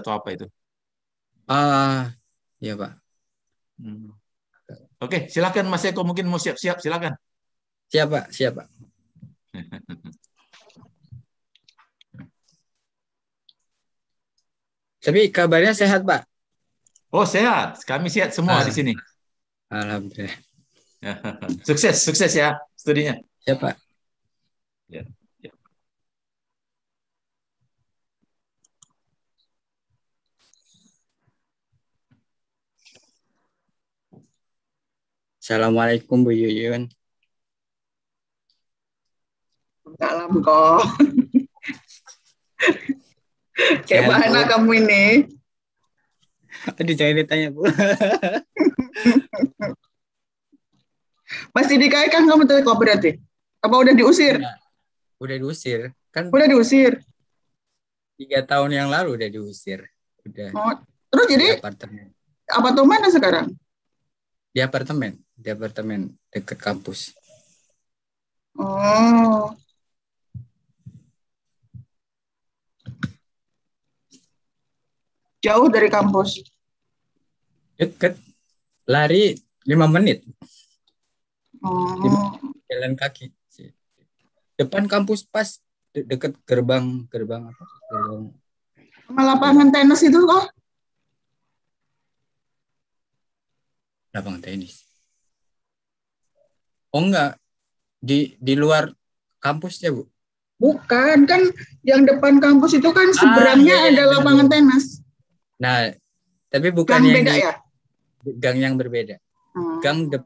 atau apa itu? Ah, uh, ya Pak. Hmm. Oke, okay, silakan Mas Eko mungkin mau siap-siap, silakan. Siap Pak, siap Pak. Tapi kabarnya sehat Pak. Oh sehat, kami sehat semua ah. di sini. Alhamdulillah. sukses, sukses ya studinya. Siap Pak. Ya. Assalamualaikum Bu Yuyun. Salam kok. Kayak mana kamu ini? Aduh, jangan ditanya, Bu. Masih dikaitkan kamu tuh kok berarti? Apa udah diusir? Ya, udah diusir. Kan udah diusir. Tiga tahun yang lalu udah diusir. Udah. Oh, terus jadi apa tuh mana sekarang? di apartemen di apartemen dekat kampus oh jauh dari kampus dekat, lari lima menit oh. jalan kaki depan kampus pas de deket gerbang gerbang apa gerbang sama lapangan tenis itu kok lapangan tenis. Oh enggak, di di luar kampusnya bu? Bukan kan yang depan kampus itu kan ah, seberangnya ah, iya, ada iya, lapangan tenis. Nah, tapi bukan gang yang beda di, ya? gang yang berbeda. Hmm. Gang de,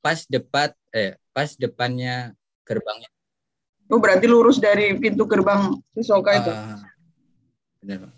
pas depan eh pas depannya gerbangnya. Oh berarti lurus dari pintu gerbang Sisoka uh, itu. Ah, benar, Pak.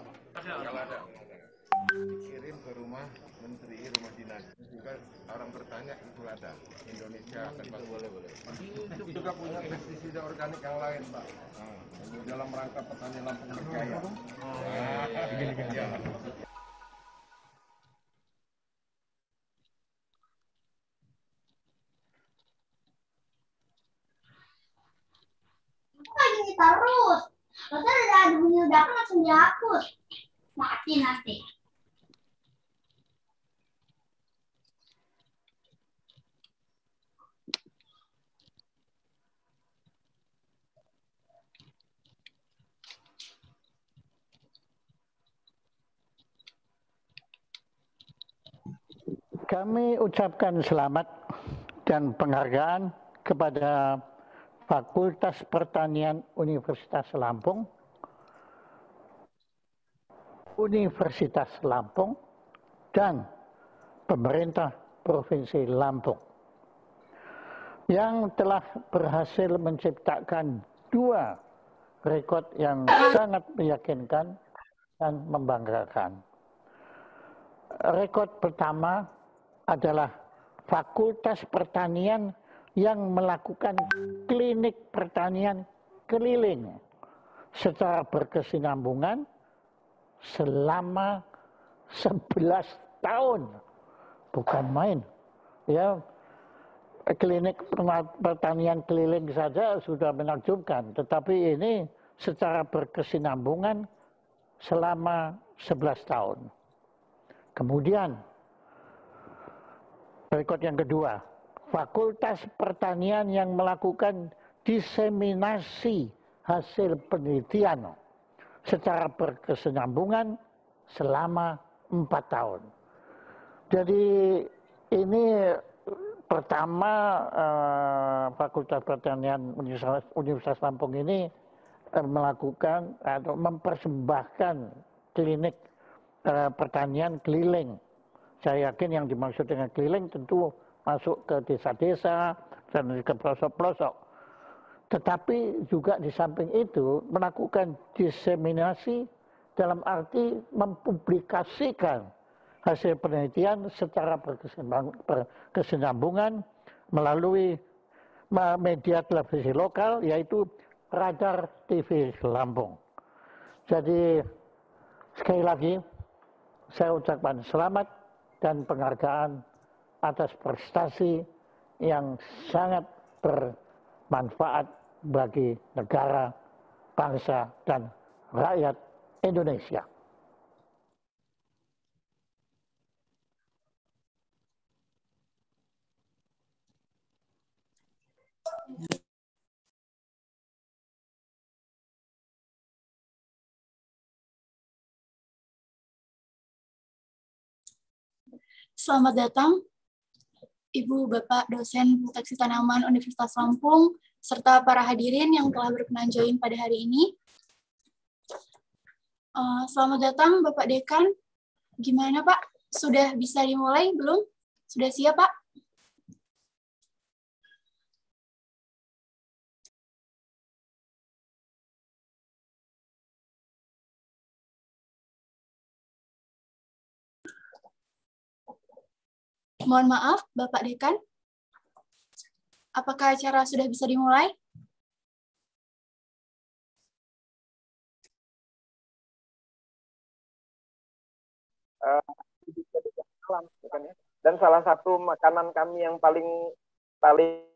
lama. ada ke rumah Menteri Rumah Dinas. Juga orang bertanya itu ada. Indonesia akan hmm, boleh boleh. Itu juga punya pestisida organik yang lain pak. Hmm. Dalam rangka petani Lampung berkaya. Ya. Iya. terus. Masa ada, ada bunyi ledakan langsung dihapus. Mati nanti. Kami ucapkan selamat dan penghargaan kepada Fakultas Pertanian Universitas Lampung, Universitas Lampung, dan pemerintah Provinsi Lampung yang telah berhasil menciptakan dua rekod yang sangat meyakinkan dan membanggakan. Rekod pertama adalah Fakultas Pertanian yang melakukan klinik pertanian keliling secara berkesinambungan selama 11 tahun. Bukan main. Ya, klinik pertanian keliling saja sudah menakjubkan. Tetapi ini secara berkesinambungan selama 11 tahun. Kemudian, berikut yang kedua, Fakultas Pertanian yang melakukan diseminasi hasil penelitian secara berkesenambungan selama empat tahun. Jadi ini pertama eh, Fakultas Pertanian Universitas, Universitas Lampung ini eh, melakukan atau mempersembahkan klinik eh, pertanian keliling. Saya yakin yang dimaksud dengan keliling tentu masuk ke desa-desa dan ke pelosok-pelosok. Tetapi juga di samping itu melakukan diseminasi dalam arti mempublikasikan hasil penelitian secara berkesinambungan melalui media televisi lokal yaitu Radar TV Lampung. Jadi sekali lagi saya ucapkan selamat dan penghargaan atas prestasi yang sangat bermanfaat bagi negara, bangsa, dan rakyat Indonesia. Selamat datang Ibu Bapak dosen proteksi tanaman Universitas Lampung, serta para hadirin yang telah berkenan join pada hari ini. Uh, selamat datang Bapak Dekan. Gimana Pak? Sudah bisa dimulai belum? Sudah siap Pak? Mohon maaf, Bapak Dekan. Apakah acara sudah bisa dimulai? Eh, dan salah satu makanan kami yang paling paling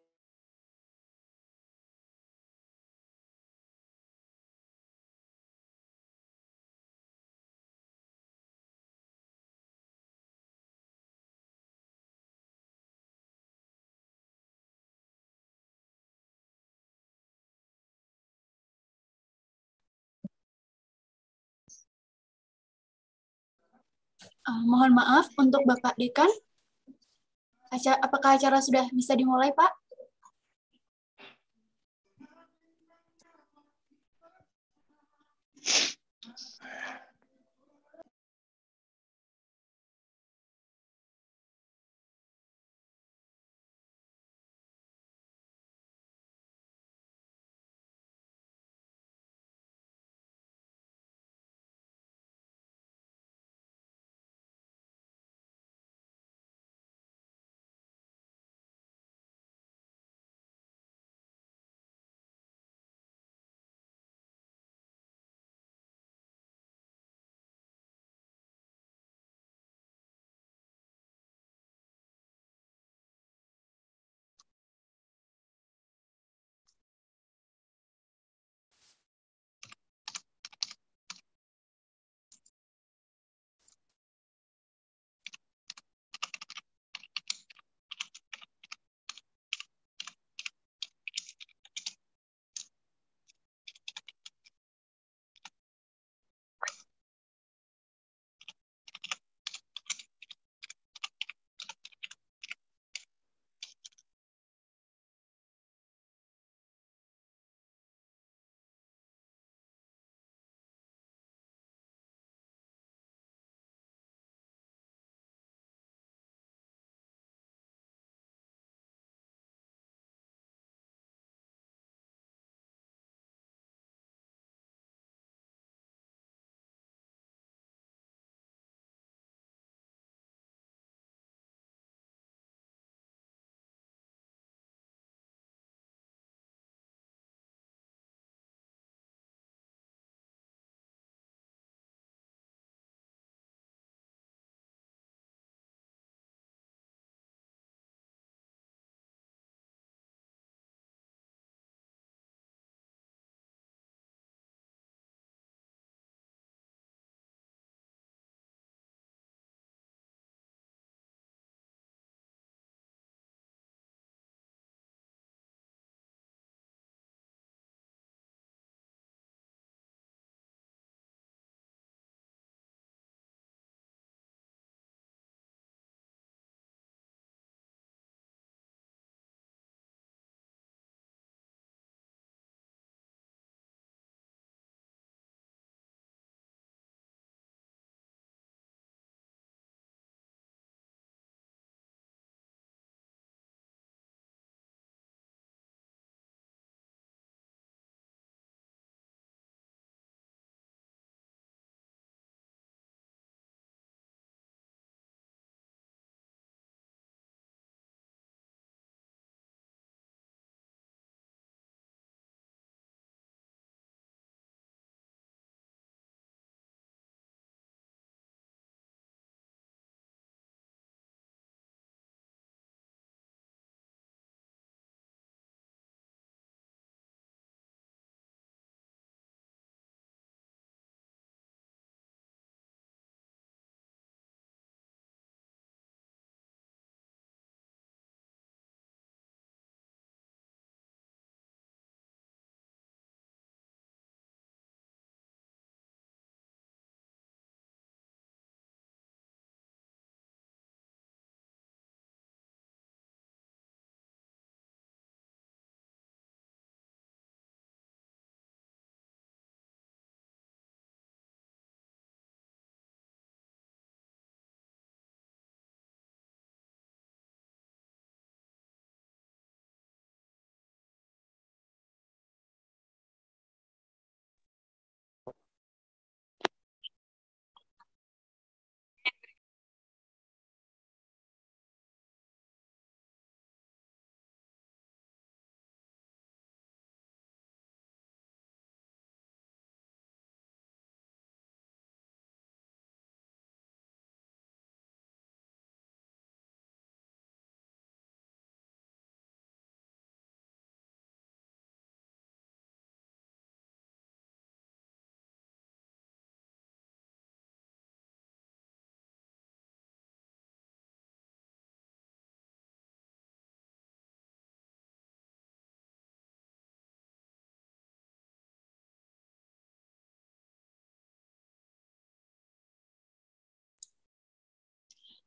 Uh, mohon maaf untuk Bapak Dekan. Acara, apakah acara sudah bisa dimulai, Pak?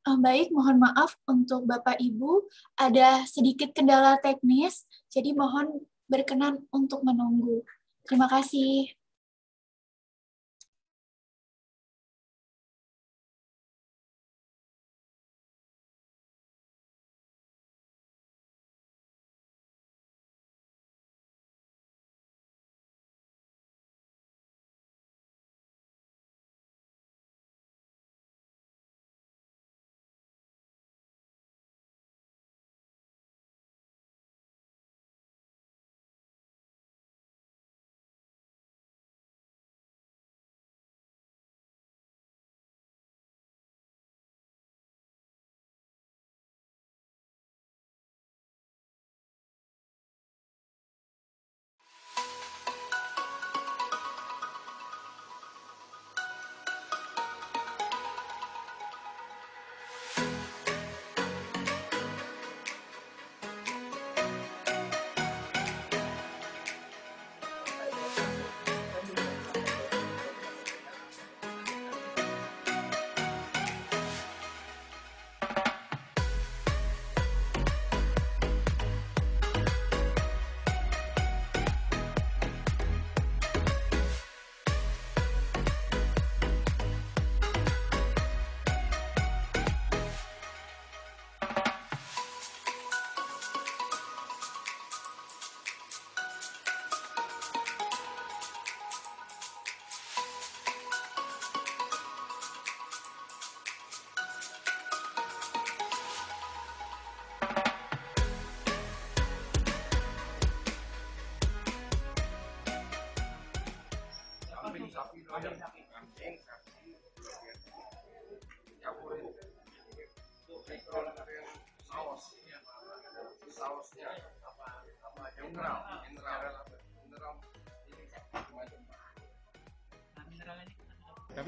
Eh, baik, mohon maaf untuk Bapak Ibu, ada sedikit kendala teknis, jadi mohon berkenan untuk menunggu. Terima kasih.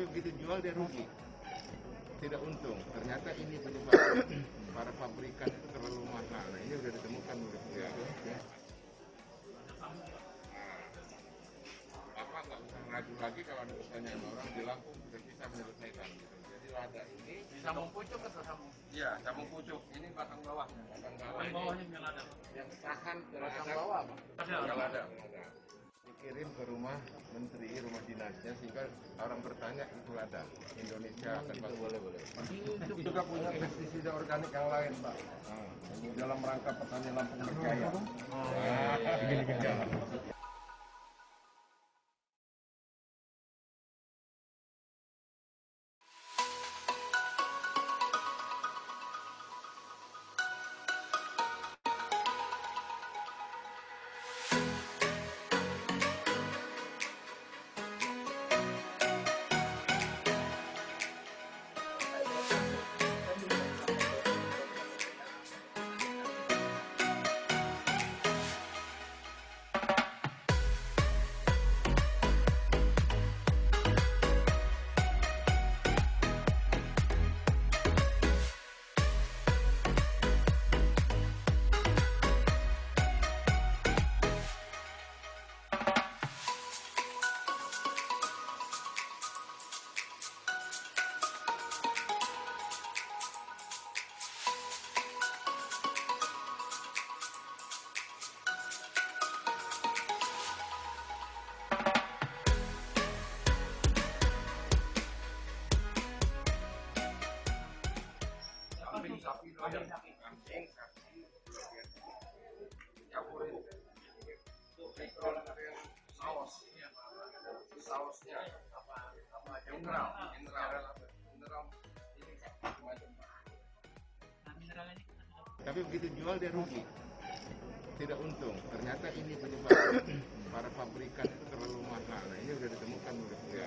tapi begitu jual dia rugi tidak untung ternyata ini penyebab para pabrikan itu terlalu mahal nah, ini sudah ditemukan menurut saya. ya. Bapak nggak usah ragu lagi kalau ada pertanyaan orang di Lampung sudah oh, bisa menyelesaikan gitu. Jadi ada ini bisa mengkucuk atau sambung? Iya, sambung kucuk. Ini batang bawah. Batang bawah. bawahnya yang ada. Yang tahan batang bawah, Pak. Yang ada kirim ke rumah menteri rumah dinasnya sehingga orang bertanya itu ada Indonesia akan gitu, boleh boleh itu juga punya pestisida organik yang lain pak hmm. dalam rangka petani Lampung berkaya. Oh, ah, ya, ya, ya. begitu jual dia rugi tidak untung ternyata ini penyebab para pabrikan itu terlalu mahal nah ini sudah ditemukan menurut saya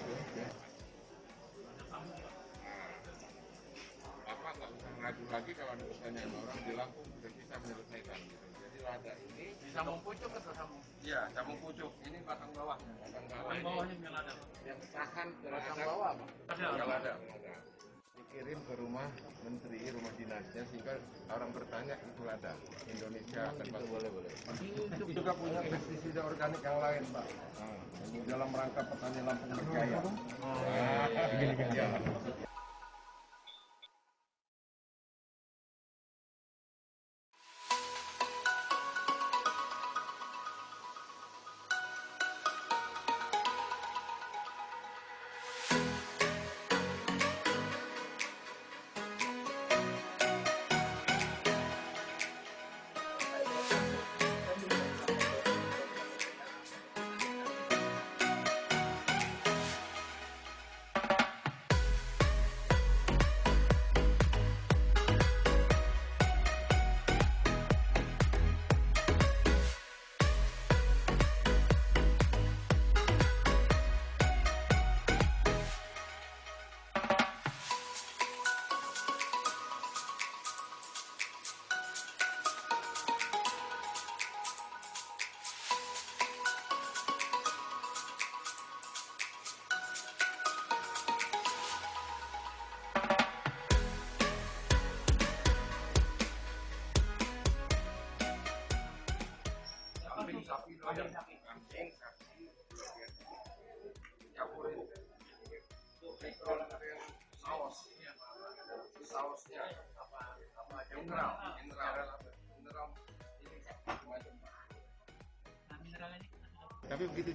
Bapak nggak usah ragu lagi kalau ada pertanyaan orang di Lampung sudah bisa menyelesaikan Jadi lada ini bisa mempucuk atau sama? Iya, sambung pucuk. Ini batang bawah. Batang bawah. bawahnya yang ada. Yang tahan batang bawah, Pak. ada. Kalau kirim ke rumah menteri rumah dinasnya sehingga orang bertanya itu ada Indonesia akan gitu, boleh boleh itu juga punya pestisida organik yang lain pak hmm. dalam rangka petani Lampung berjaya. Ah, ya. Iya. Iya.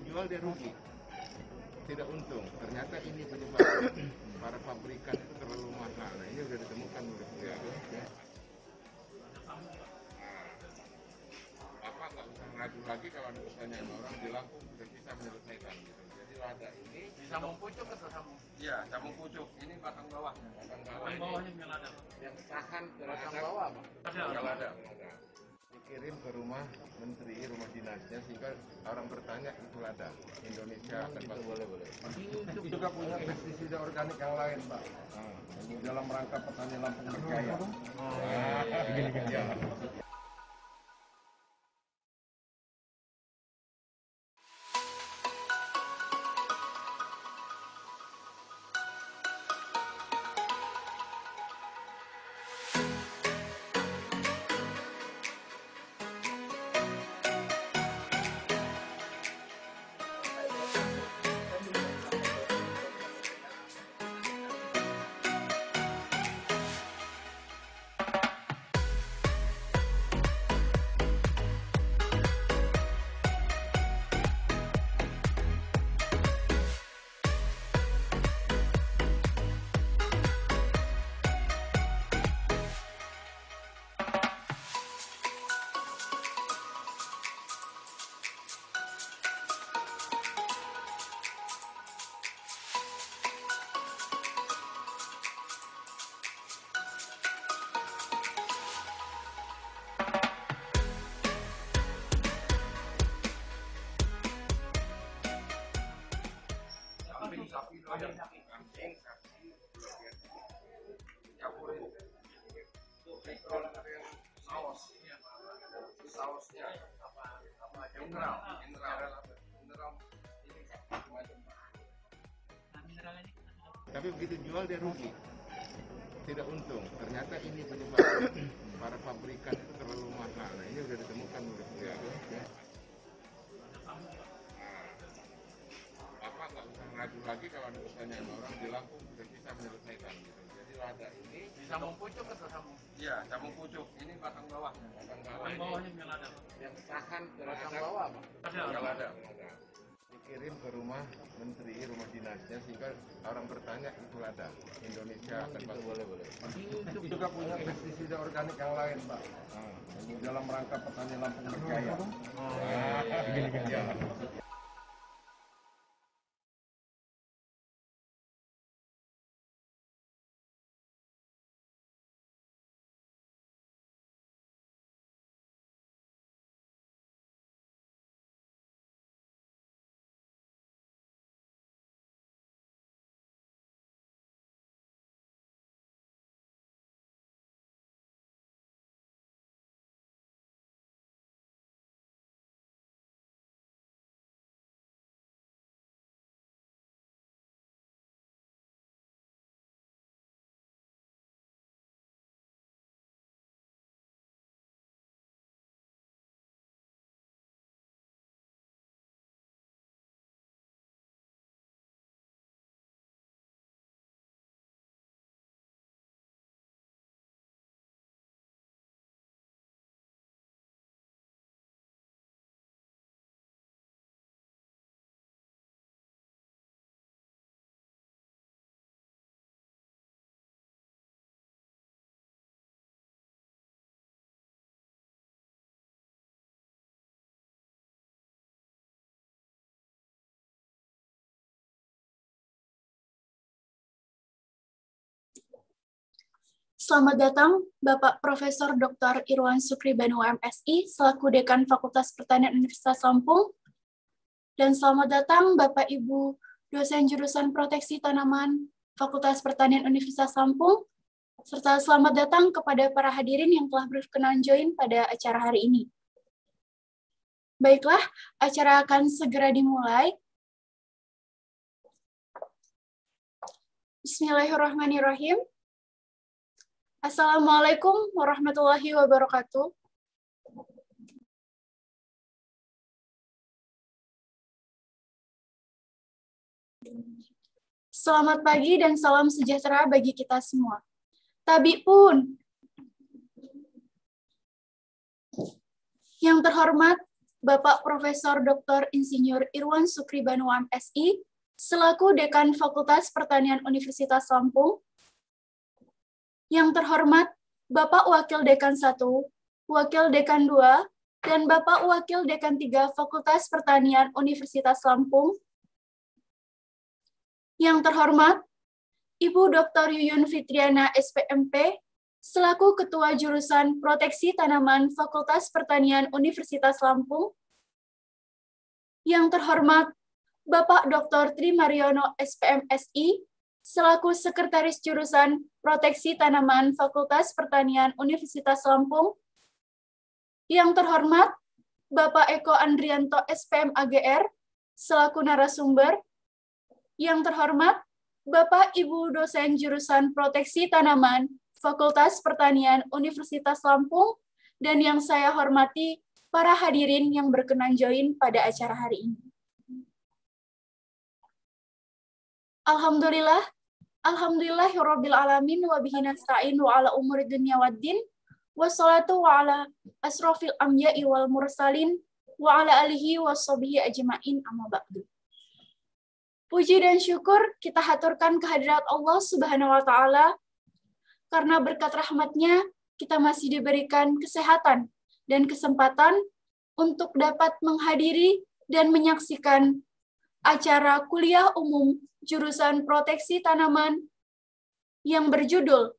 penjual dia rugi tidak untung ternyata ini penyebab para pabrikan itu terlalu mahal nah ini sudah ditemukan oleh ya. Bapak nggak usah ragu lagi kalau ada pertanyaan orang di Lampung sudah bisa menyelesaikan gitu. Jadi lada ini bisa mengkucuk atau sambung? Iya, sambung pucuk Ini batang bawah. Batang bawah. Batang yang lada. Yang tahan ke batang bawah, Pak. Kalau ada kirim ke rumah menteri rumah dinasnya sehingga orang bertanya itu ada Indonesia akan gitu, boleh boleh itu juga punya pestisida organik yang lain pak hmm. dalam rangka petani Lampung berjaya. Ah, ya. Iya. begitu jual dia rugi tidak untung ternyata ini penyebab para pabrikan itu terlalu mahal nah ini sudah ditemukan menurut ya. Bapak nggak usah ragu lagi kalau ada pertanyaan orang di Lampung sudah bisa menyelesaikan gitu jadi lada ini bisa pucuk atau sambung iya sambung pucuk. ini batang bawah batang bawah ini bawahnya yang ada yang tahan batang bawah apa? kalau ada kirim ke rumah menteri rumah dinasnya sehingga orang bertanya itu ada Indonesia akan gitu, boleh boleh itu juga punya pestisida organik yang lain pak hmm. dalam rangka petani Lampung berkaya. Iya, iya, iya. Selamat datang Bapak Profesor Dr. Irwan Sukri Banu MSI selaku Dekan Fakultas Pertanian Universitas Lampung dan selamat datang Bapak Ibu dosen jurusan Proteksi Tanaman Fakultas Pertanian Universitas Lampung serta selamat datang kepada para hadirin yang telah berkenan join pada acara hari ini. Baiklah, acara akan segera dimulai. Bismillahirrahmanirrahim. Assalamualaikum warahmatullahi wabarakatuh. Selamat pagi dan salam sejahtera bagi kita semua. Tabi pun. Yang terhormat Bapak Profesor Dr. Insinyur Irwan Sukri Banuam SI, selaku Dekan Fakultas Pertanian Universitas Lampung, yang terhormat Bapak Wakil Dekan 1, Wakil Dekan 2, dan Bapak Wakil Dekan 3 Fakultas Pertanian Universitas Lampung. Yang terhormat Ibu Dr. Yuyun Fitriana SPMP, selaku Ketua Jurusan Proteksi Tanaman Fakultas Pertanian Universitas Lampung. Yang terhormat Bapak Dr. Tri Mariono SPMSI, selaku Sekretaris Jurusan Proteksi Tanaman Fakultas Pertanian Universitas Lampung. Yang terhormat, Bapak Eko Andrianto SPM AGR, selaku narasumber. Yang terhormat, Bapak Ibu dosen jurusan Proteksi Tanaman Fakultas Pertanian Universitas Lampung dan yang saya hormati para hadirin yang berkenan join pada acara hari ini. Alhamdulillah, Rabbil alamin wa bihi nasta'in wa ala umuri dunya waddin salatu wa ala asrofil amya'i wal mursalin wa ala alihi sobihi ajmain amma ba'du. Puji dan syukur kita haturkan kehadirat Allah Subhanahu wa taala karena berkat rahmatnya kita masih diberikan kesehatan dan kesempatan untuk dapat menghadiri dan menyaksikan acara kuliah umum jurusan proteksi tanaman yang berjudul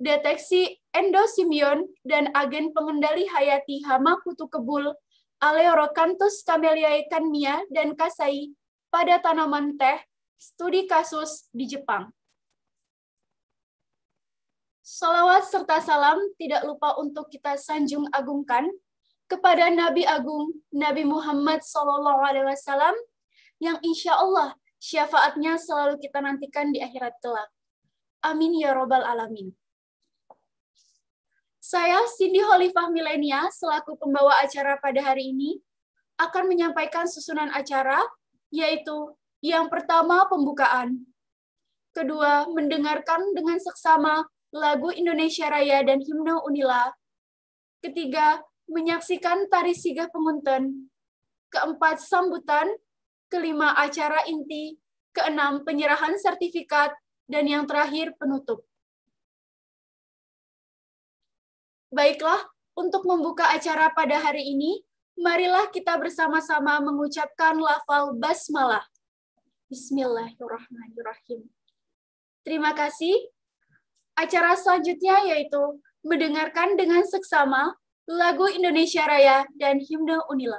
Deteksi Endosimion dan Agen Pengendali Hayati Hama Kutu Kebul, Aleorocanthus cameliae Canmia dan Kasai pada tanaman teh, studi kasus di Jepang. Salawat serta salam tidak lupa untuk kita sanjung agungkan kepada Nabi Agung Nabi Muhammad SAW yang insya Allah Syafaatnya selalu kita nantikan di akhirat kelak. Amin ya robbal alamin. Saya, Cindy Holifah Milenia, selaku pembawa acara pada hari ini, akan menyampaikan susunan acara, yaitu yang pertama pembukaan, kedua mendengarkan dengan seksama lagu Indonesia Raya dan himne Unila, ketiga menyaksikan tari sigah penguntun, keempat sambutan, kelima acara inti, keenam penyerahan sertifikat, dan yang terakhir penutup. Baiklah, untuk membuka acara pada hari ini, marilah kita bersama-sama mengucapkan lafal basmalah. Bismillahirrahmanirrahim. Terima kasih. Acara selanjutnya yaitu mendengarkan dengan seksama lagu Indonesia Raya dan himne Unila.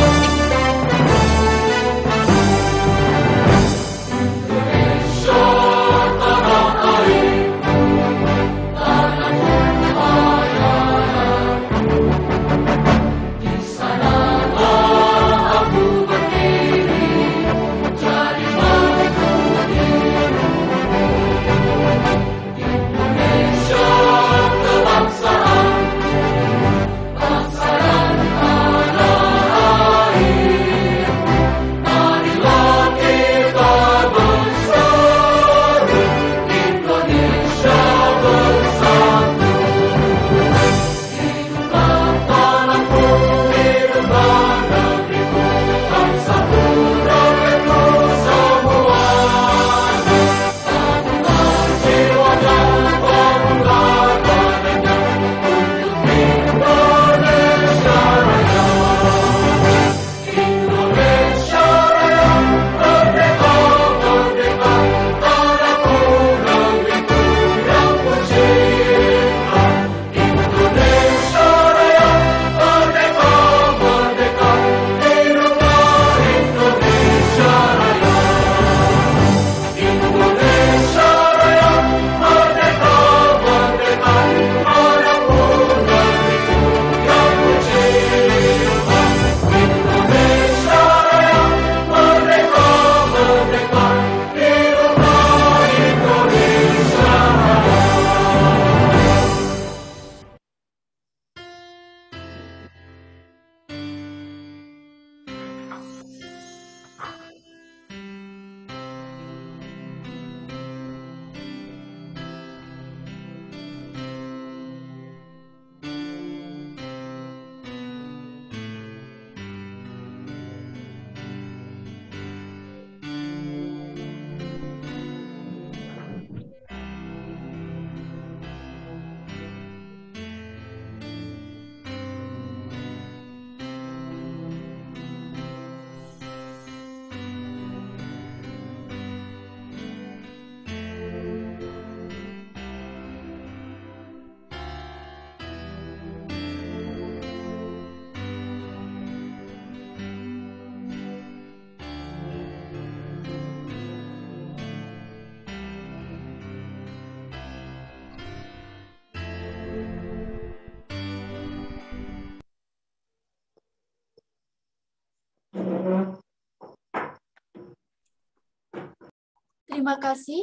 terima kasih.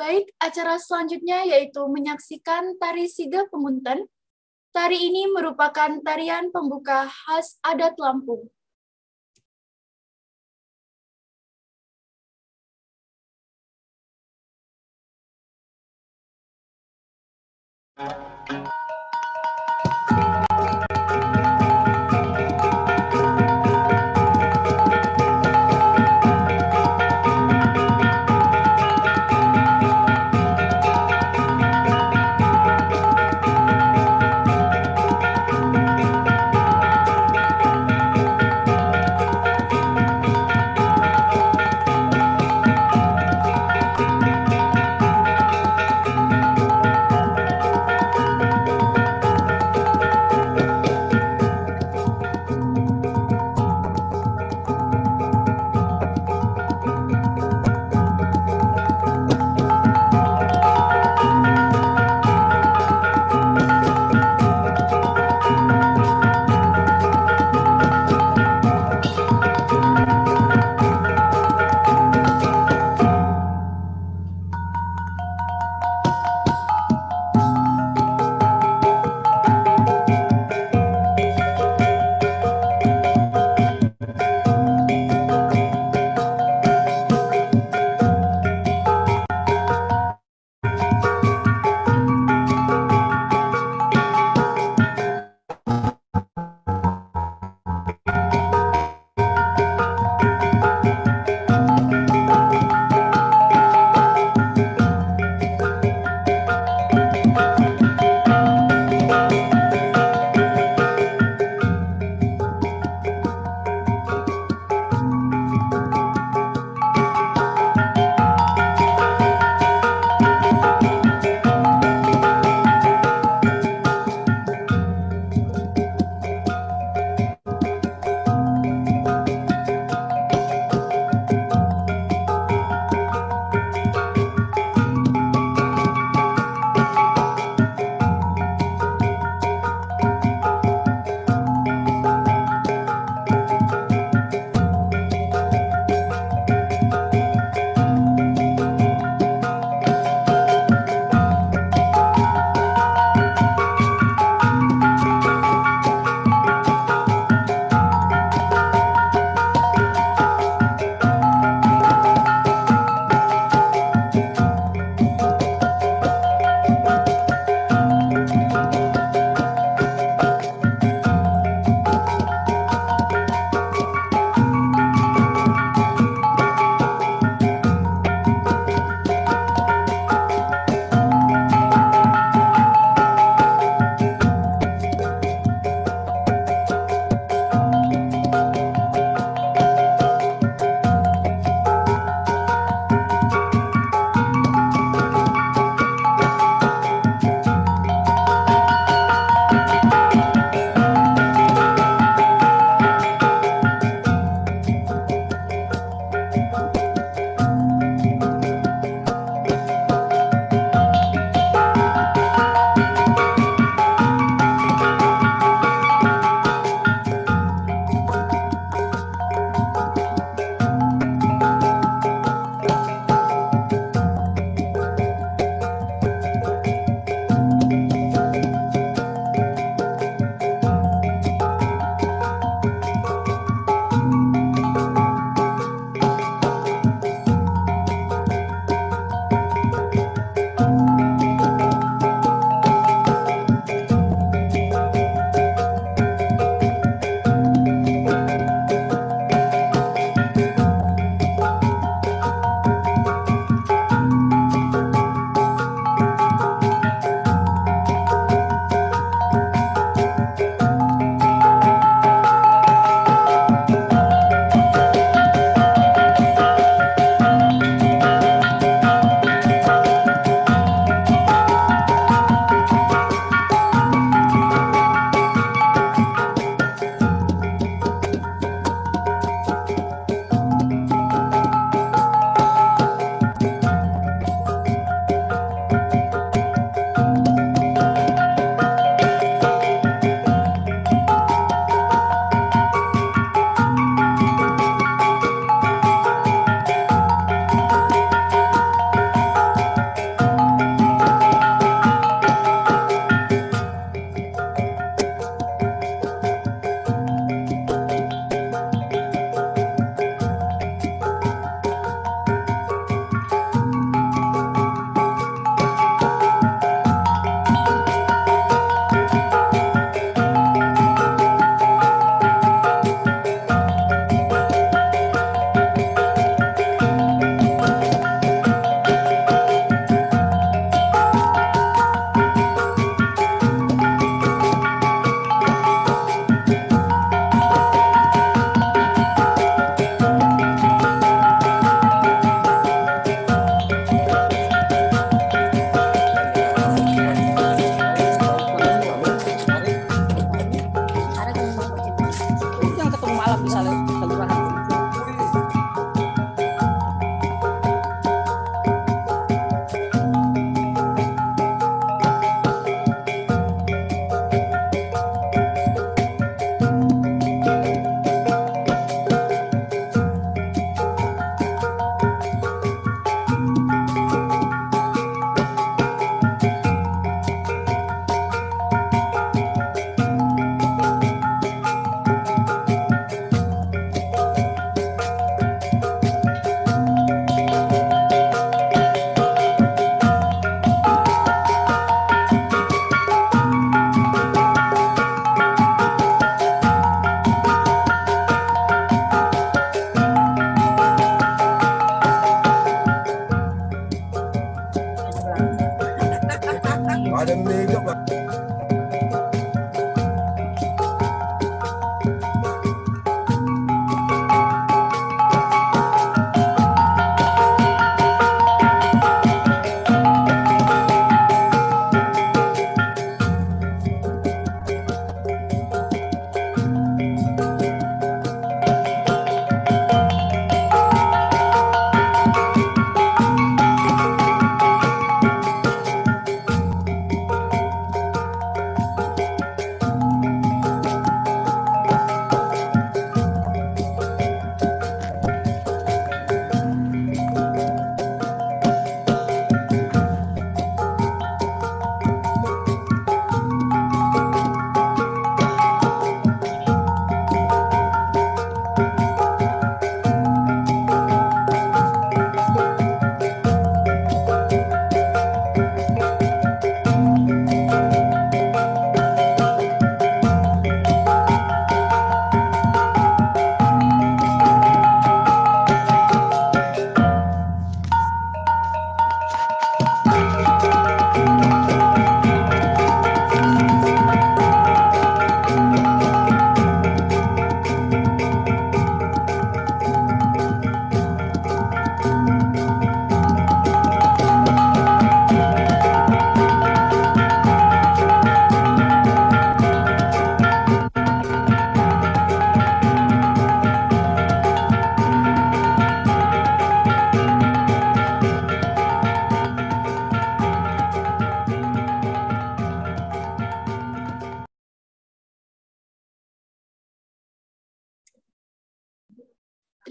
Baik, acara selanjutnya yaitu menyaksikan tari Siga Pemunten. Tari ini merupakan tarian pembuka khas adat Lampung. Thank you.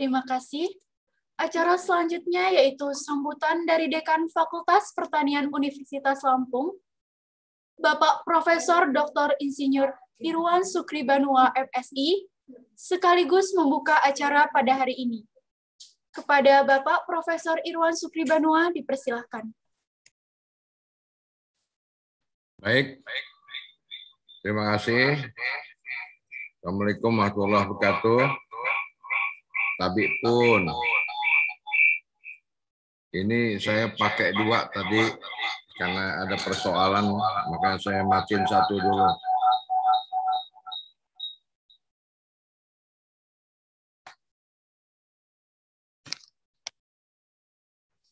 terima kasih. Acara selanjutnya yaitu sambutan dari Dekan Fakultas Pertanian Universitas Lampung, Bapak Profesor Dr. Insinyur Irwan Sukri Banua FSI, sekaligus membuka acara pada hari ini. Kepada Bapak Profesor Irwan Sukri Banua dipersilahkan. Baik, terima kasih. Assalamualaikum warahmatullahi wabarakatuh. Tapi pun. Ini saya pakai dua tadi karena ada persoalan, maka saya matiin satu dulu.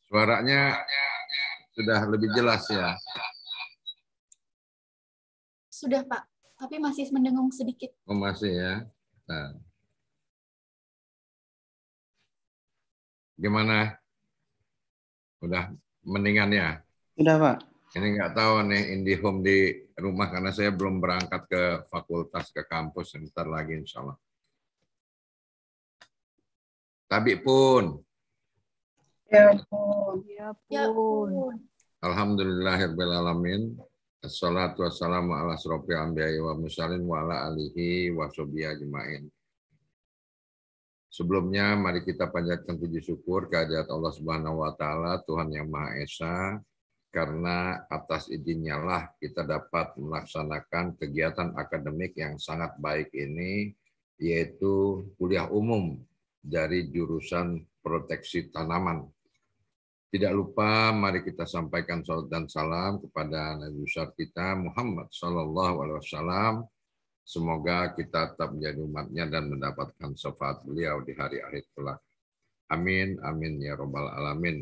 Suaranya sudah lebih jelas ya. Sudah Pak, tapi masih mendengung sedikit. Oh, masih ya. Nah. Gimana? Udah mendingan ya? Udah, Pak. Ini nggak tahu nih IndiHome di rumah karena saya belum berangkat ke fakultas, ke kampus sebentar lagi insya Allah. Tapi pun. Ya, ya pun. Ya pun. Alhamdulillahirrahmanirrahim. Assalatu wassalamu ala asrofil anbiya wa musalin wa ala alihi wa jema'in. Sebelumnya mari kita panjatkan puji syukur kehadirat Allah Subhanahu wa taala Tuhan yang Maha Esa karena atas izinnya lah kita dapat melaksanakan kegiatan akademik yang sangat baik ini yaitu kuliah umum dari jurusan proteksi tanaman. Tidak lupa mari kita sampaikan salam dan salam kepada Nabi besar kita Muhammad Sallallahu Alaihi Wasallam Semoga kita tetap menjadi umatnya dan mendapatkan syafaat beliau di hari akhir kelak. Amin, amin ya robbal alamin.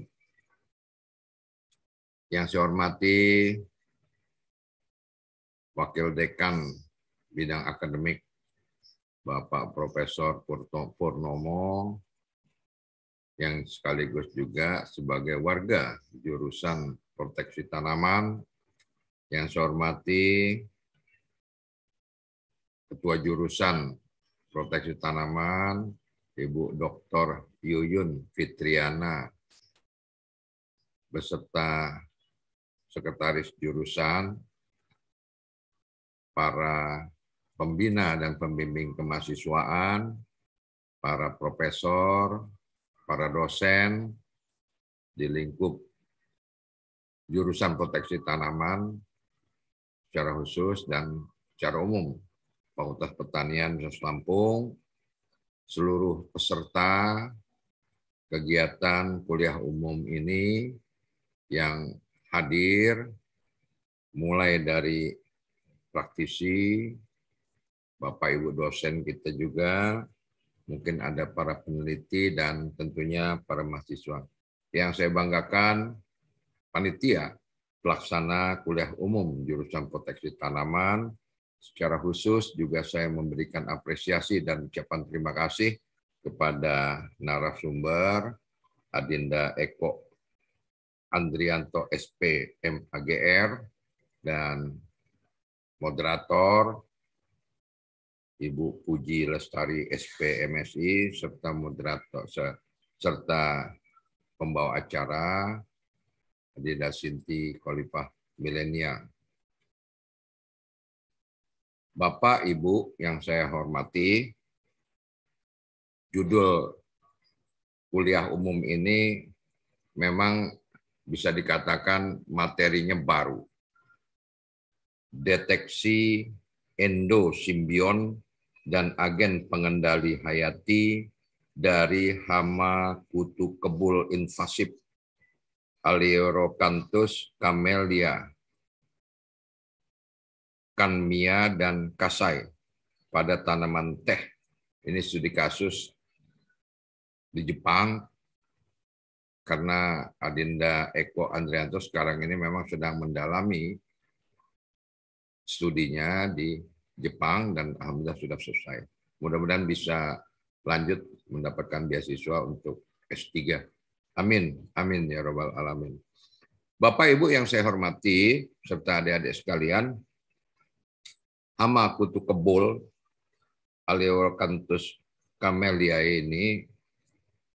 Yang saya hormati Wakil Dekan Bidang Akademik Bapak Profesor Purto Purnomo yang sekaligus juga sebagai warga jurusan proteksi tanaman yang saya hormati Ketua Jurusan Proteksi Tanaman, Ibu Dr. Yuyun Fitriana, beserta Sekretaris Jurusan, para pembina dan pembimbing kemahasiswaan, para profesor, para dosen di lingkup jurusan proteksi tanaman secara khusus dan secara umum Fakultas Pertanian Universitas Lampung, seluruh peserta kegiatan kuliah umum ini yang hadir, mulai dari praktisi, Bapak Ibu dosen kita juga, mungkin ada para peneliti dan tentunya para mahasiswa. Yang saya banggakan, panitia pelaksana kuliah umum jurusan proteksi tanaman Secara khusus juga saya memberikan apresiasi dan ucapan terima kasih kepada narasumber Adinda Eko Andrianto SP MAGR dan moderator Ibu Puji Lestari SP MSI serta moderator serta pembawa acara Adinda Sinti Kolipah Milenial. Bapak Ibu yang saya hormati, judul kuliah umum ini memang bisa dikatakan materinya baru. Deteksi endosimbion dan agen pengendali hayati dari hama kutu kebul invasif Alerocanthus camellia kanmia dan kasai pada tanaman teh. Ini studi kasus di Jepang karena Adinda Eko Andrianto sekarang ini memang sedang mendalami studinya di Jepang dan alhamdulillah sudah selesai. Mudah-mudahan bisa lanjut mendapatkan beasiswa untuk S3. Amin, amin ya robbal alamin. Bapak Ibu yang saya hormati serta adik-adik sekalian, ama kutu kebul Aleocanthus camellia ini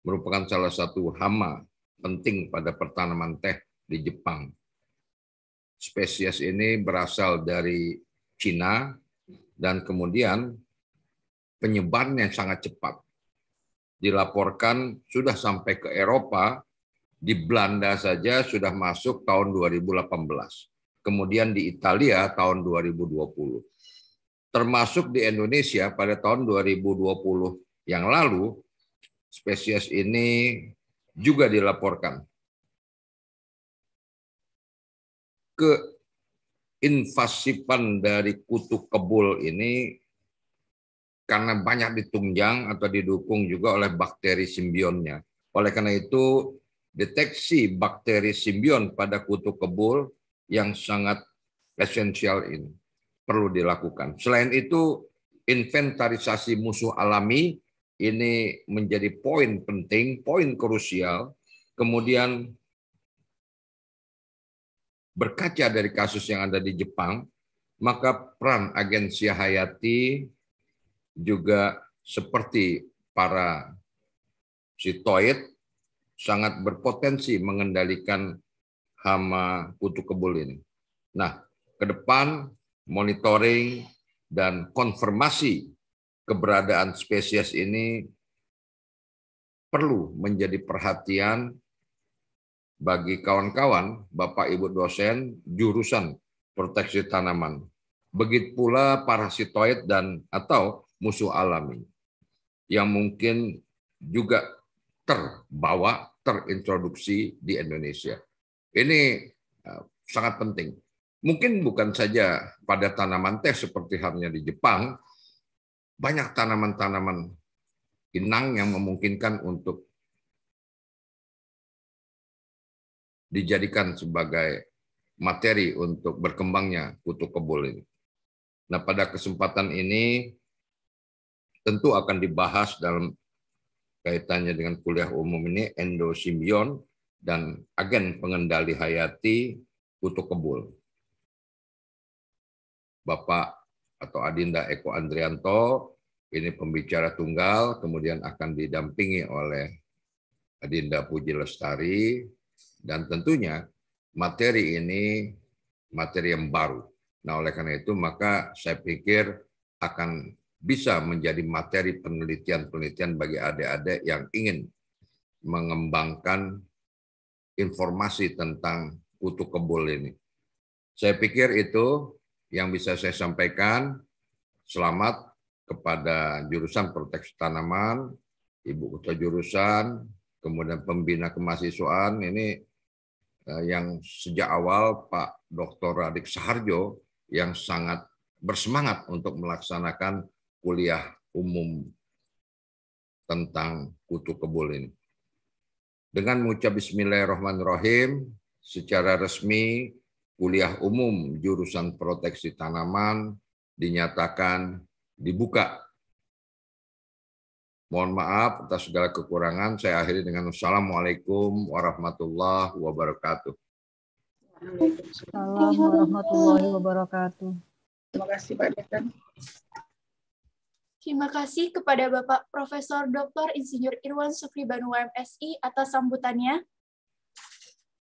merupakan salah satu hama penting pada pertanaman teh di Jepang. Spesies ini berasal dari Cina dan kemudian penyebarnya sangat cepat. Dilaporkan sudah sampai ke Eropa, di Belanda saja sudah masuk tahun 2018 kemudian di Italia tahun 2020. Termasuk di Indonesia pada tahun 2020 yang lalu, spesies ini juga dilaporkan ke invasipan dari kutu kebul ini karena banyak ditunjang atau didukung juga oleh bakteri simbionnya. Oleh karena itu, deteksi bakteri simbion pada kutu kebul yang sangat esensial ini perlu dilakukan. Selain itu, inventarisasi musuh alami ini menjadi poin penting, poin krusial. Kemudian berkaca dari kasus yang ada di Jepang, maka peran agensi Hayati juga seperti para sitoid sangat berpotensi mengendalikan hama kutu kebul ini. Nah, ke depan monitoring dan konfirmasi keberadaan spesies ini perlu menjadi perhatian bagi kawan-kawan, Bapak Ibu dosen, jurusan proteksi tanaman. Begitu pula parasitoid dan atau musuh alami yang mungkin juga terbawa, terintroduksi di Indonesia. Ini eh, sangat penting. Mungkin bukan saja pada tanaman teh seperti halnya di Jepang, banyak tanaman-tanaman inang yang memungkinkan untuk dijadikan sebagai materi untuk berkembangnya kutu kebul ini. Nah, pada kesempatan ini tentu akan dibahas dalam kaitannya dengan kuliah umum ini endosimbion dan agen pengendali Hayati Kutu Kebul. Bapak atau Adinda Eko Andrianto ini pembicara tunggal, kemudian akan didampingi oleh Adinda Puji Lestari, dan tentunya materi ini materi yang baru. Nah, oleh karena itu maka saya pikir akan bisa menjadi materi penelitian-penelitian bagi adik-adik yang ingin mengembangkan informasi tentang kutu kebul ini. Saya pikir itu yang bisa saya sampaikan. Selamat kepada jurusan proteksi tanaman, Ibu Ketua Jurusan, kemudian pembina kemahasiswaan ini eh, yang sejak awal Pak Dr. Radik Saharjo yang sangat bersemangat untuk melaksanakan kuliah umum tentang kutu kebul ini dengan mengucap bismillahirrahmanirrahim secara resmi kuliah umum jurusan proteksi tanaman dinyatakan dibuka. Mohon maaf atas segala kekurangan. Saya akhiri dengan Assalamualaikum warahmatullahi wabarakatuh. Assalamualaikum warahmatullahi wabarakatuh. Terima kasih Pak Dekan. Terima kasih kepada Bapak Profesor Dr. Insinyur Irwan Sukri Banu MSI atas sambutannya.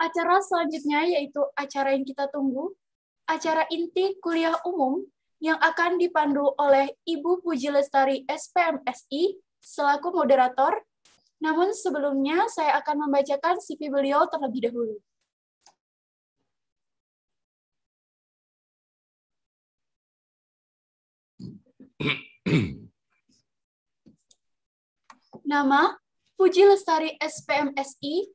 Acara selanjutnya yaitu acara yang kita tunggu, acara inti kuliah umum yang akan dipandu oleh Ibu Puji Lestari SPMSI selaku moderator. Namun sebelumnya saya akan membacakan CV beliau terlebih dahulu. Nama, Puji Lestari SPMSI,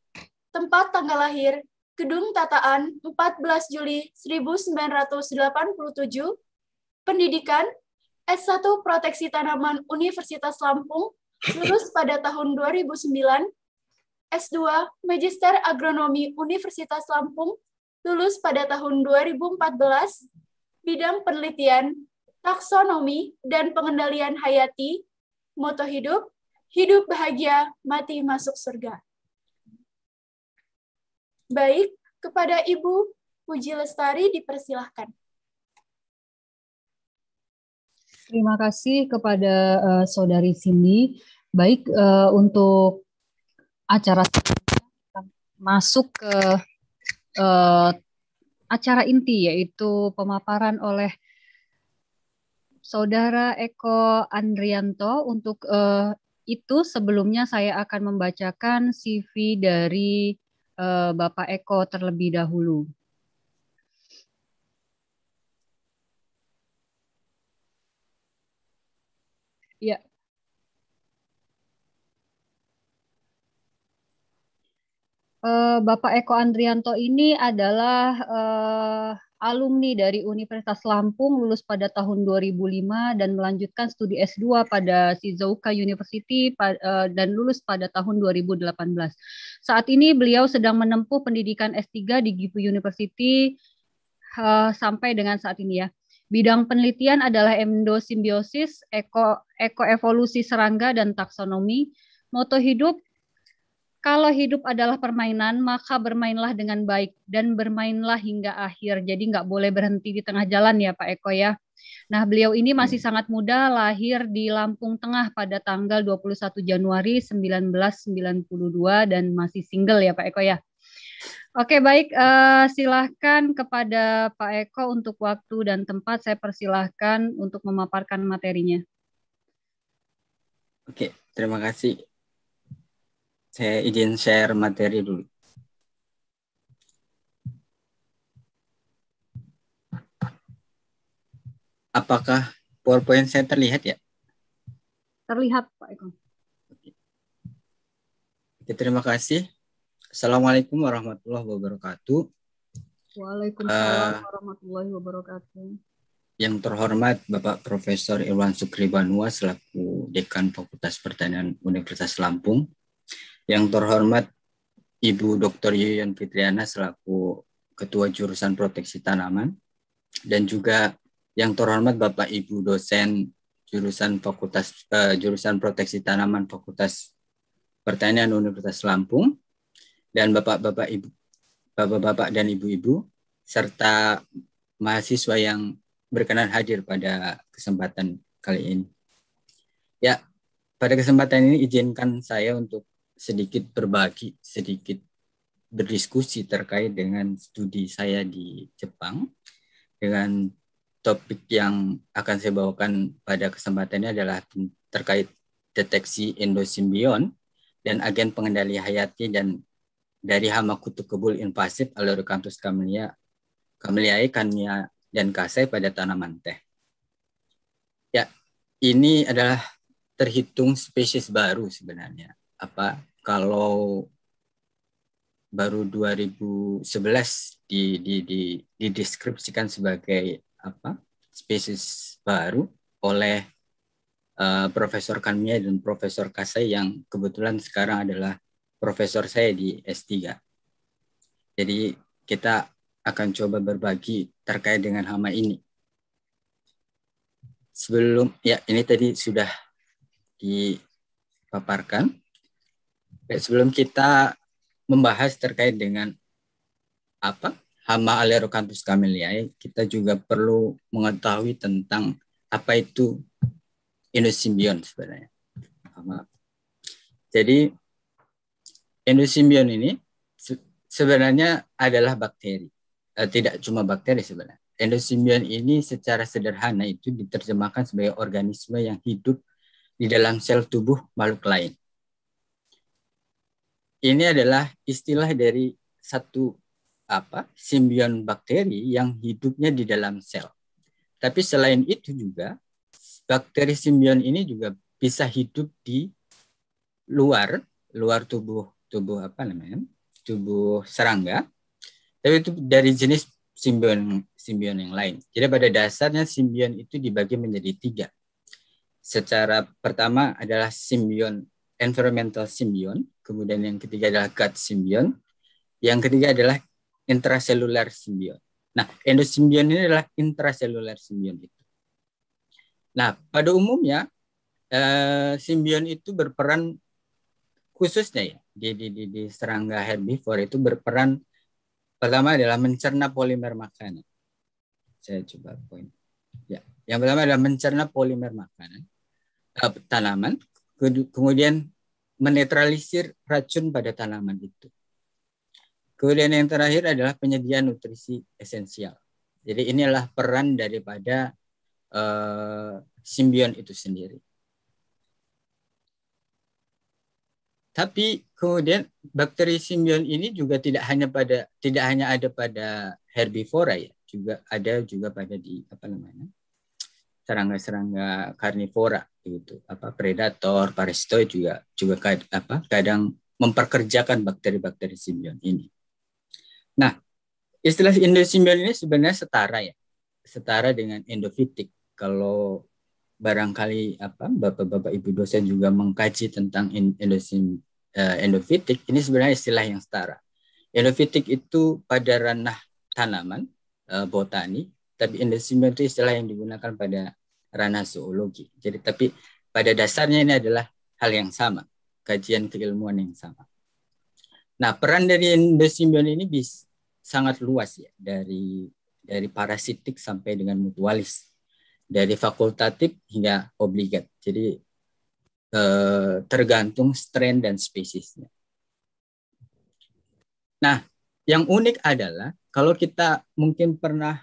tempat tanggal lahir, Gedung Tataan 14 Juli 1987, pendidikan S1 Proteksi Tanaman Universitas Lampung, lulus pada tahun 2009, S2 Magister Agronomi Universitas Lampung, lulus pada tahun 2014, bidang penelitian taksonomi dan pengendalian hayati, moto hidup, hidup bahagia, mati masuk surga. Baik, kepada Ibu Puji Lestari dipersilahkan. Terima kasih kepada uh, saudari Cindy. Baik uh, untuk acara masuk ke uh, acara inti yaitu pemaparan oleh saudara Eko Andrianto untuk uh, itu sebelumnya saya akan membacakan CV dari uh, Bapak Eko terlebih dahulu. Ya. Uh, Bapak Eko Andrianto ini adalah uh, alumni dari Universitas Lampung lulus pada tahun 2005 dan melanjutkan studi S2 pada Shizuoka University eh, dan lulus pada tahun 2018. Saat ini beliau sedang menempuh pendidikan S3 di Gifu University uh, sampai dengan saat ini ya. Bidang penelitian adalah endosimbiosis, eko ekoevolusi serangga dan taksonomi. Moto hidup kalau hidup adalah permainan, maka bermainlah dengan baik dan bermainlah hingga akhir. Jadi nggak boleh berhenti di tengah jalan ya Pak Eko ya. Nah, beliau ini masih hmm. sangat muda, lahir di Lampung Tengah pada tanggal 21 Januari 1992 dan masih single ya Pak Eko ya. Oke baik, uh, eh, silahkan kepada Pak Eko untuk waktu dan tempat saya persilahkan untuk memaparkan materinya. Oke, terima kasih saya izin share materi dulu. Apakah PowerPoint saya terlihat ya? Terlihat, Pak Eko. Oke, terima kasih. Assalamualaikum warahmatullahi wabarakatuh. Waalaikumsalam uh, warahmatullahi wabarakatuh. Yang terhormat Bapak Profesor Irwan Sukri selaku Dekan Fakultas Pertanian Universitas Lampung. Yang terhormat Ibu Dr. Yuyan Fitriana selaku Ketua Jurusan Proteksi Tanaman dan juga yang terhormat Bapak Ibu dosen jurusan Fakultas uh, jurusan Proteksi Tanaman Fakultas Pertanian Universitas Lampung dan Bapak-bapak Ibu Bapak-bapak dan Ibu-ibu serta mahasiswa yang berkenan hadir pada kesempatan kali ini. Ya, pada kesempatan ini izinkan saya untuk sedikit berbagi, sedikit berdiskusi terkait dengan studi saya di Jepang dengan topik yang akan saya bawakan pada kesempatan ini adalah terkait deteksi endosimbion dan agen pengendali hayati dan dari hama kutu kebul invasif Aleurocanthus camellia, cameliae, kania dan kase pada tanaman teh. Ya, ini adalah terhitung spesies baru sebenarnya apa kalau baru 2011 di, di, di, dideskripsikan sebagai apa spesies baru oleh uh, Profesor Kanmia dan Profesor Kasai yang kebetulan sekarang adalah profesor saya di S3. Jadi kita akan coba berbagi terkait dengan hama ini. Sebelum ya ini tadi sudah dipaparkan sebelum kita membahas terkait dengan apa hama alerokantus kameliae, kita juga perlu mengetahui tentang apa itu endosimbion sebenarnya. Jadi endosimbion ini sebenarnya adalah bakteri. Eh, tidak cuma bakteri sebenarnya. Endosimbion ini secara sederhana itu diterjemahkan sebagai organisme yang hidup di dalam sel tubuh makhluk lain ini adalah istilah dari satu apa simbion bakteri yang hidupnya di dalam sel. Tapi selain itu juga bakteri simbion ini juga bisa hidup di luar luar tubuh tubuh apa namanya tubuh serangga. Tapi itu dari jenis simbion simbion yang lain. Jadi pada dasarnya simbion itu dibagi menjadi tiga. Secara pertama adalah simbion environmental simbion kemudian yang ketiga adalah gut symbiont, yang ketiga adalah intraseluler symbiont. Nah, endosymbiont ini adalah intraseluler symbiont itu. Nah, pada umumnya eh, simbion itu berperan khususnya ya di, di, di, di serangga herbivore itu berperan pertama adalah mencerna polimer makanan. Saya coba poin. Ya, yang pertama adalah mencerna polimer makanan eh, tanaman, kemudian menetralisir racun pada tanaman itu. Kemudian yang terakhir adalah penyediaan nutrisi esensial. Jadi inilah peran daripada uh, eh, simbion itu sendiri. Tapi kemudian bakteri simbion ini juga tidak hanya pada tidak hanya ada pada herbivora ya, juga ada juga pada di apa namanya serangga-serangga karnivora gitu apa predator parasitoid juga juga kad, apa kadang memperkerjakan bakteri-bakteri simbion ini. Nah, istilah endosimbion ini sebenarnya setara ya, setara dengan endofitik. Kalau barangkali apa bapak-bapak ibu dosen juga mengkaji tentang endosim eh, endofitik, ini sebenarnya istilah yang setara. Endofitik itu pada ranah tanaman eh, botani, tapi endosimbion itu istilah yang digunakan pada ranah zoologi. Jadi tapi pada dasarnya ini adalah hal yang sama, kajian keilmuan yang sama. Nah, peran dari endosimbion ini bis, sangat luas ya, dari dari parasitik sampai dengan mutualis, dari fakultatif hingga obligat. Jadi eh, tergantung strain dan spesiesnya. Nah, yang unik adalah kalau kita mungkin pernah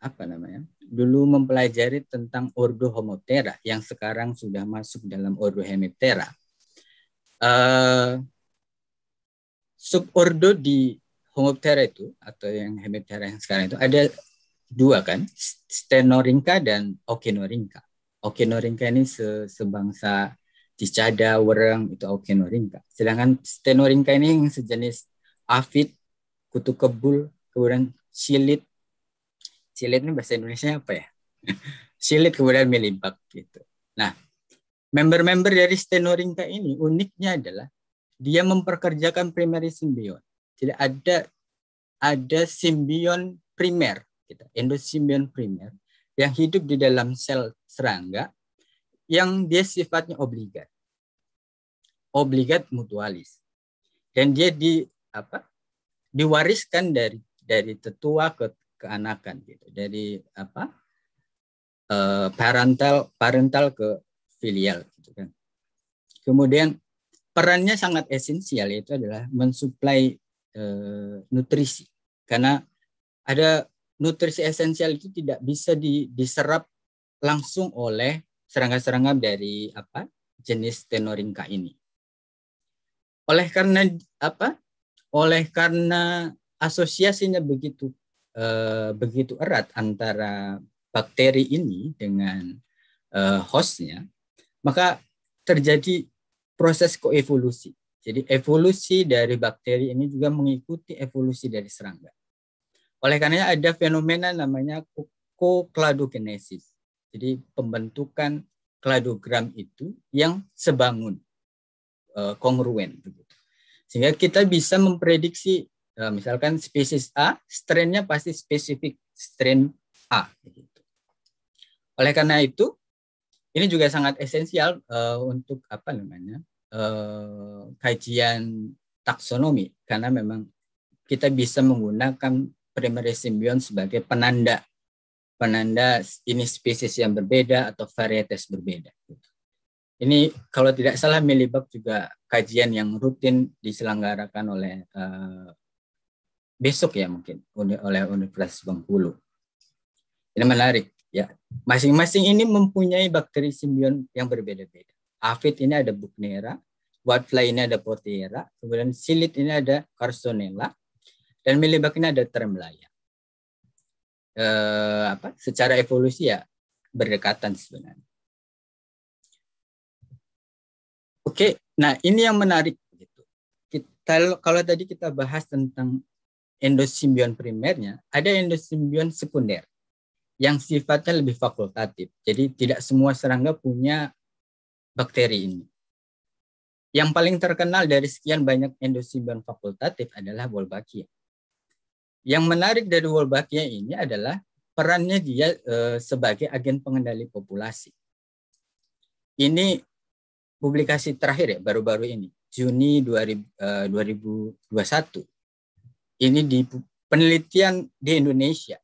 apa namanya dulu mempelajari tentang Ordo Homoptera yang sekarang sudah masuk dalam Ordo Hemiptera. Uh, eh, subordo di Homoptera itu atau yang Hemiptera yang sekarang itu ada dua kan, Stenorinka dan Okinorinca. Okinorinca ini se sebangsa Cicada, Wereng itu Okinorinca. Sedangkan Stenorinka ini yang sejenis afid, Kutu Kebul, kemudian Silit, silit ini bahasa Indonesia apa ya? silit kemudian melimpah gitu. Nah, member-member dari Stenoringka ini uniknya adalah dia memperkerjakan primary simbion. Jadi ada ada simbion primer, gitu, endosimbion primer yang hidup di dalam sel serangga yang dia sifatnya obligat. Obligat mutualis. Dan dia di apa? diwariskan dari dari tetua ke keanakan gitu dari apa eh, parental parental ke filial gitu kan kemudian perannya sangat esensial itu adalah mensuplai eh, nutrisi karena ada nutrisi esensial itu tidak bisa di, diserap langsung oleh serangga-serangga dari apa jenis tenoringka ini oleh karena apa oleh karena asosiasinya begitu Eh, begitu erat antara bakteri ini dengan uh, hostnya, maka terjadi proses koevolusi. Jadi evolusi dari bakteri ini juga mengikuti evolusi dari serangga. Oleh karenanya ada fenomena namanya kokladogenesis. Jadi pembentukan kladogram itu yang sebangun, eh, kongruen. Sehingga kita bisa memprediksi Eh, misalkan spesies A, strainnya pasti spesifik strain A. Gitu. Oleh karena itu, ini juga sangat esensial uh, untuk apa namanya uh, kajian taksonomi karena memang kita bisa menggunakan primary symbiont sebagai penanda penanda ini spesies yang berbeda atau varietas berbeda. Gitu. Ini kalau tidak salah Milibab juga kajian yang rutin diselenggarakan oleh uh, besok ya mungkin oleh Universitas Bengkulu. Ini menarik ya. Masing-masing ini mempunyai bakteri simbion yang berbeda-beda. Aphid ini ada Buchnera, Watfly ini ada Potera, kemudian Silit ini ada Carsonella, dan Milibak ini ada Termelaya. Eh, apa? Secara evolusi ya berdekatan sebenarnya. Oke, nah ini yang menarik. Gitu. Kita, kalau tadi kita bahas tentang endosimbion primernya, ada endosimbion sekunder yang sifatnya lebih fakultatif. Jadi tidak semua serangga punya bakteri ini. Yang paling terkenal dari sekian banyak endosimbion fakultatif adalah Wolbachia. Yang menarik dari Wolbachia ini adalah perannya dia eh, sebagai agen pengendali populasi. Ini publikasi terakhir ya baru-baru ini, Juni 2000, 2021 ini di penelitian di Indonesia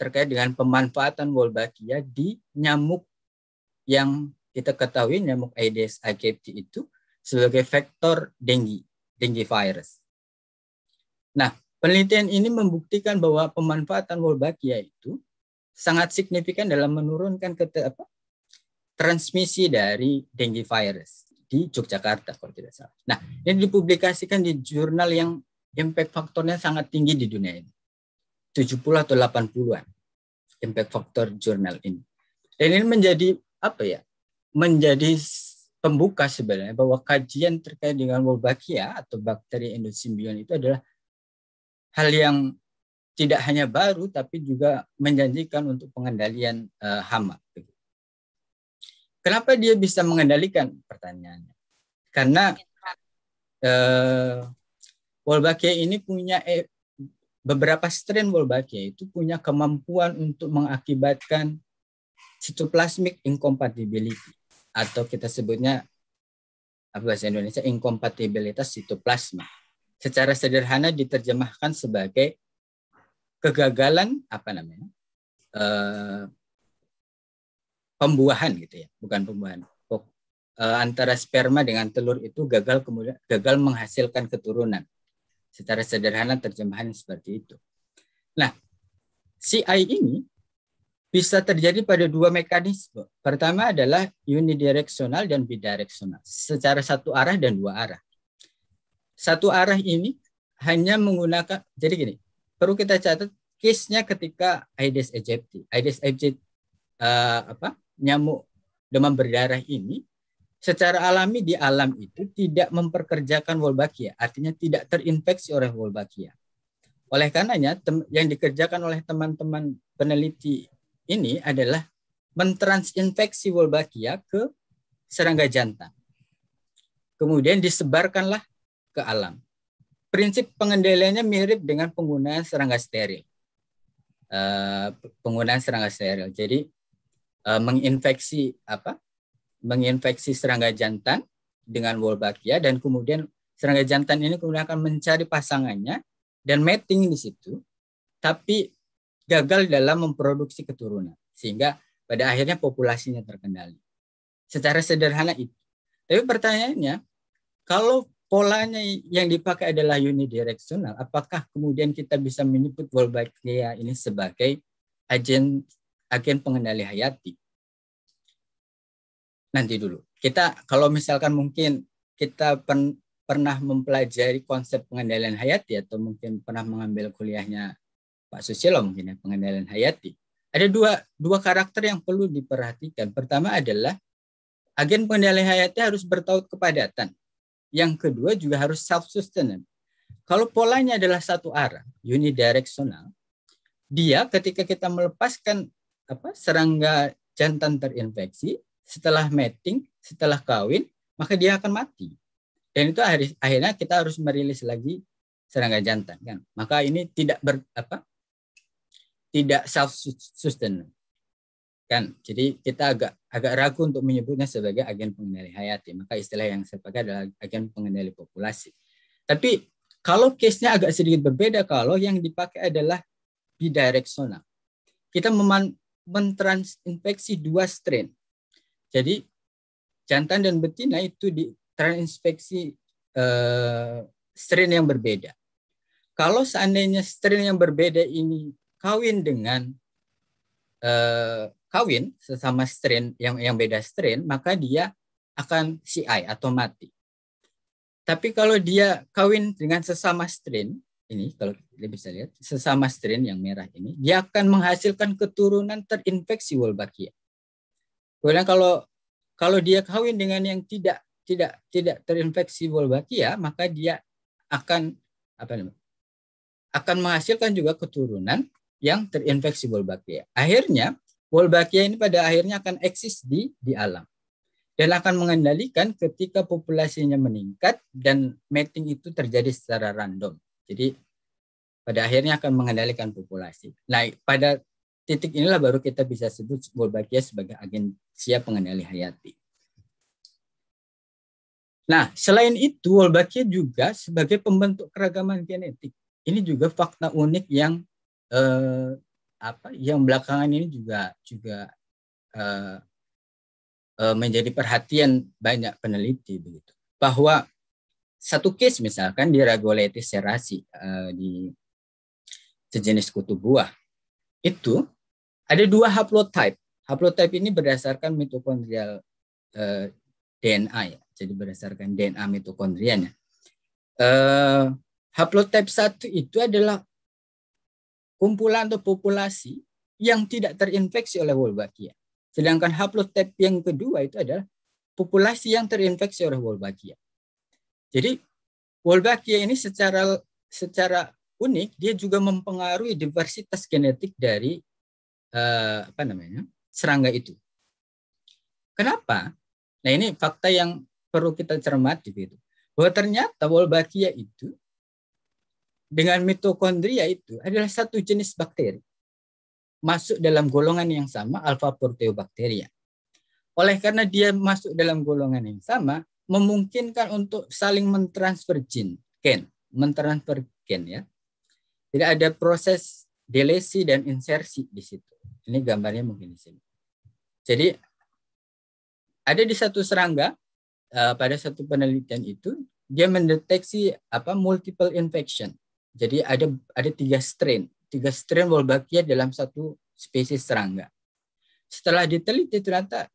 terkait dengan pemanfaatan Wolbachia di nyamuk yang kita ketahui nyamuk Aedes aegypti itu sebagai vektor denggi, denggi virus. Nah, penelitian ini membuktikan bahwa pemanfaatan Wolbachia itu sangat signifikan dalam menurunkan kete, apa, transmisi dari dengue virus di Yogyakarta kalau tidak salah. Nah, ini dipublikasikan di jurnal yang impact faktornya sangat tinggi di dunia ini. 70 atau 80-an impact faktor jurnal ini. Dan ini menjadi apa ya? Menjadi pembuka sebenarnya bahwa kajian terkait dengan Wolbachia atau bakteri endosimbion itu adalah hal yang tidak hanya baru tapi juga menjanjikan untuk pengendalian e, hama. Kenapa dia bisa mengendalikan pertanyaannya? Karena e, Wolbachia ini punya eh, beberapa strain Wolbachia itu punya kemampuan untuk mengakibatkan cytoplasmic incompatibility atau kita sebutnya apa bahasa Indonesia inkompatibilitas sitoplasma. Secara sederhana diterjemahkan sebagai kegagalan apa namanya? Uh, pembuahan gitu ya, bukan pembuahan. Uh, antara sperma dengan telur itu gagal kemudian gagal menghasilkan keturunan. Secara sederhana terjemahan seperti itu. Nah, CI ini bisa terjadi pada dua mekanisme. Pertama adalah unidireksional dan bidireksional, secara satu arah dan dua arah. Satu arah ini hanya menggunakan, jadi gini, perlu kita catat case-nya ketika Aedes aegypti. Aedes aegypti uh, apa, nyamuk demam berdarah ini secara alami di alam itu tidak memperkerjakan Wolbachia, artinya tidak terinfeksi oleh Wolbachia. Oleh karenanya yang dikerjakan oleh teman-teman peneliti ini adalah mentransinfeksi Wolbachia ke serangga jantan. Kemudian disebarkanlah ke alam. Prinsip pengendaliannya mirip dengan penggunaan serangga steril. Eh, penggunaan serangga steril. Jadi eh, menginfeksi apa menginfeksi serangga jantan dengan Wolbachia dan kemudian serangga jantan ini kemudian akan mencari pasangannya dan mating di situ, tapi gagal dalam memproduksi keturunan sehingga pada akhirnya populasinya terkendali. Secara sederhana itu. Tapi pertanyaannya, kalau polanya yang dipakai adalah unidireksional, apakah kemudian kita bisa menyebut Wolbachia ini sebagai agen agen pengendali hayati? nanti dulu. Kita kalau misalkan mungkin kita pen, pernah mempelajari konsep pengendalian hayati atau mungkin pernah mengambil kuliahnya Pak Susilo mungkin ya, pengendalian hayati. Ada dua dua karakter yang perlu diperhatikan. Pertama adalah agen pengendalian hayati harus bertaut kepadatan. Yang kedua juga harus self-sustainable. Kalau polanya adalah satu arah, unidireksional dia ketika kita melepaskan apa serangga jantan terinfeksi, setelah mating, setelah kawin, maka dia akan mati. Dan itu akhirnya kita harus merilis lagi serangga jantan kan. Maka ini tidak ber apa? tidak self sustain. kan jadi kita agak agak ragu untuk menyebutnya sebagai agen pengendali hayati maka istilah yang saya pakai adalah agen pengendali populasi tapi kalau case-nya agak sedikit berbeda kalau yang dipakai adalah bidireksional kita mentransinfeksi dua strain jadi jantan dan betina itu di transinspeksi eh, strain yang berbeda. Kalau seandainya strain yang berbeda ini kawin dengan eh, kawin sesama strain yang yang beda strain, maka dia akan CI atau mati. Tapi kalau dia kawin dengan sesama strain, ini kalau kita bisa lihat, sesama strain yang merah ini, dia akan menghasilkan keturunan terinfeksi Wolbachia. Kemudian kalau kalau dia kawin dengan yang tidak tidak tidak terinfeksi wolbachia, ya, maka dia akan apa namanya? akan menghasilkan juga keturunan yang terinfeksi wolbachia. Akhirnya wolbachia ini pada akhirnya akan eksis di di alam dan akan mengendalikan ketika populasinya meningkat dan mating itu terjadi secara random. Jadi pada akhirnya akan mengendalikan populasi. Nah, pada titik inilah baru kita bisa sebut Wolbachia sebagai agen siap pengendali hayati. Nah, selain itu Wolbachia juga sebagai pembentuk keragaman genetik. Ini juga fakta unik yang eh, apa yang belakangan ini juga juga eh, eh, menjadi perhatian banyak peneliti begitu. Bahwa satu case misalkan di Ragoletis serasi eh, di sejenis kutu buah itu ada dua haplotype. Haplotype ini berdasarkan mitokondrial eh, DNA ya. Jadi berdasarkan DNA mitokondrianya. Eh, haplotype satu itu adalah kumpulan atau populasi yang tidak terinfeksi oleh Wolbachia. Ya. Sedangkan haplotype yang kedua itu adalah populasi yang terinfeksi oleh Wolbachia. Ya. Jadi Wolbachia ini secara secara unik dia juga mempengaruhi diversitas genetik dari eh, apa namanya serangga itu. Kenapa? Nah ini fakta yang perlu kita cermati gitu. Bahwa ternyata Wolbachia itu dengan mitokondria itu adalah satu jenis bakteri masuk dalam golongan yang sama alfa proteobakteria. Oleh karena dia masuk dalam golongan yang sama, memungkinkan untuk saling mentransfer gen, gen, mentransfer gen ya. Tidak ada proses delesi dan insersi di situ. Ini gambarnya mungkin di sini. Jadi ada di satu serangga eh, pada satu penelitian itu dia mendeteksi apa multiple infection. Jadi ada ada tiga strain, tiga strain Wolbachia dalam satu spesies serangga. Setelah diteliti ternyata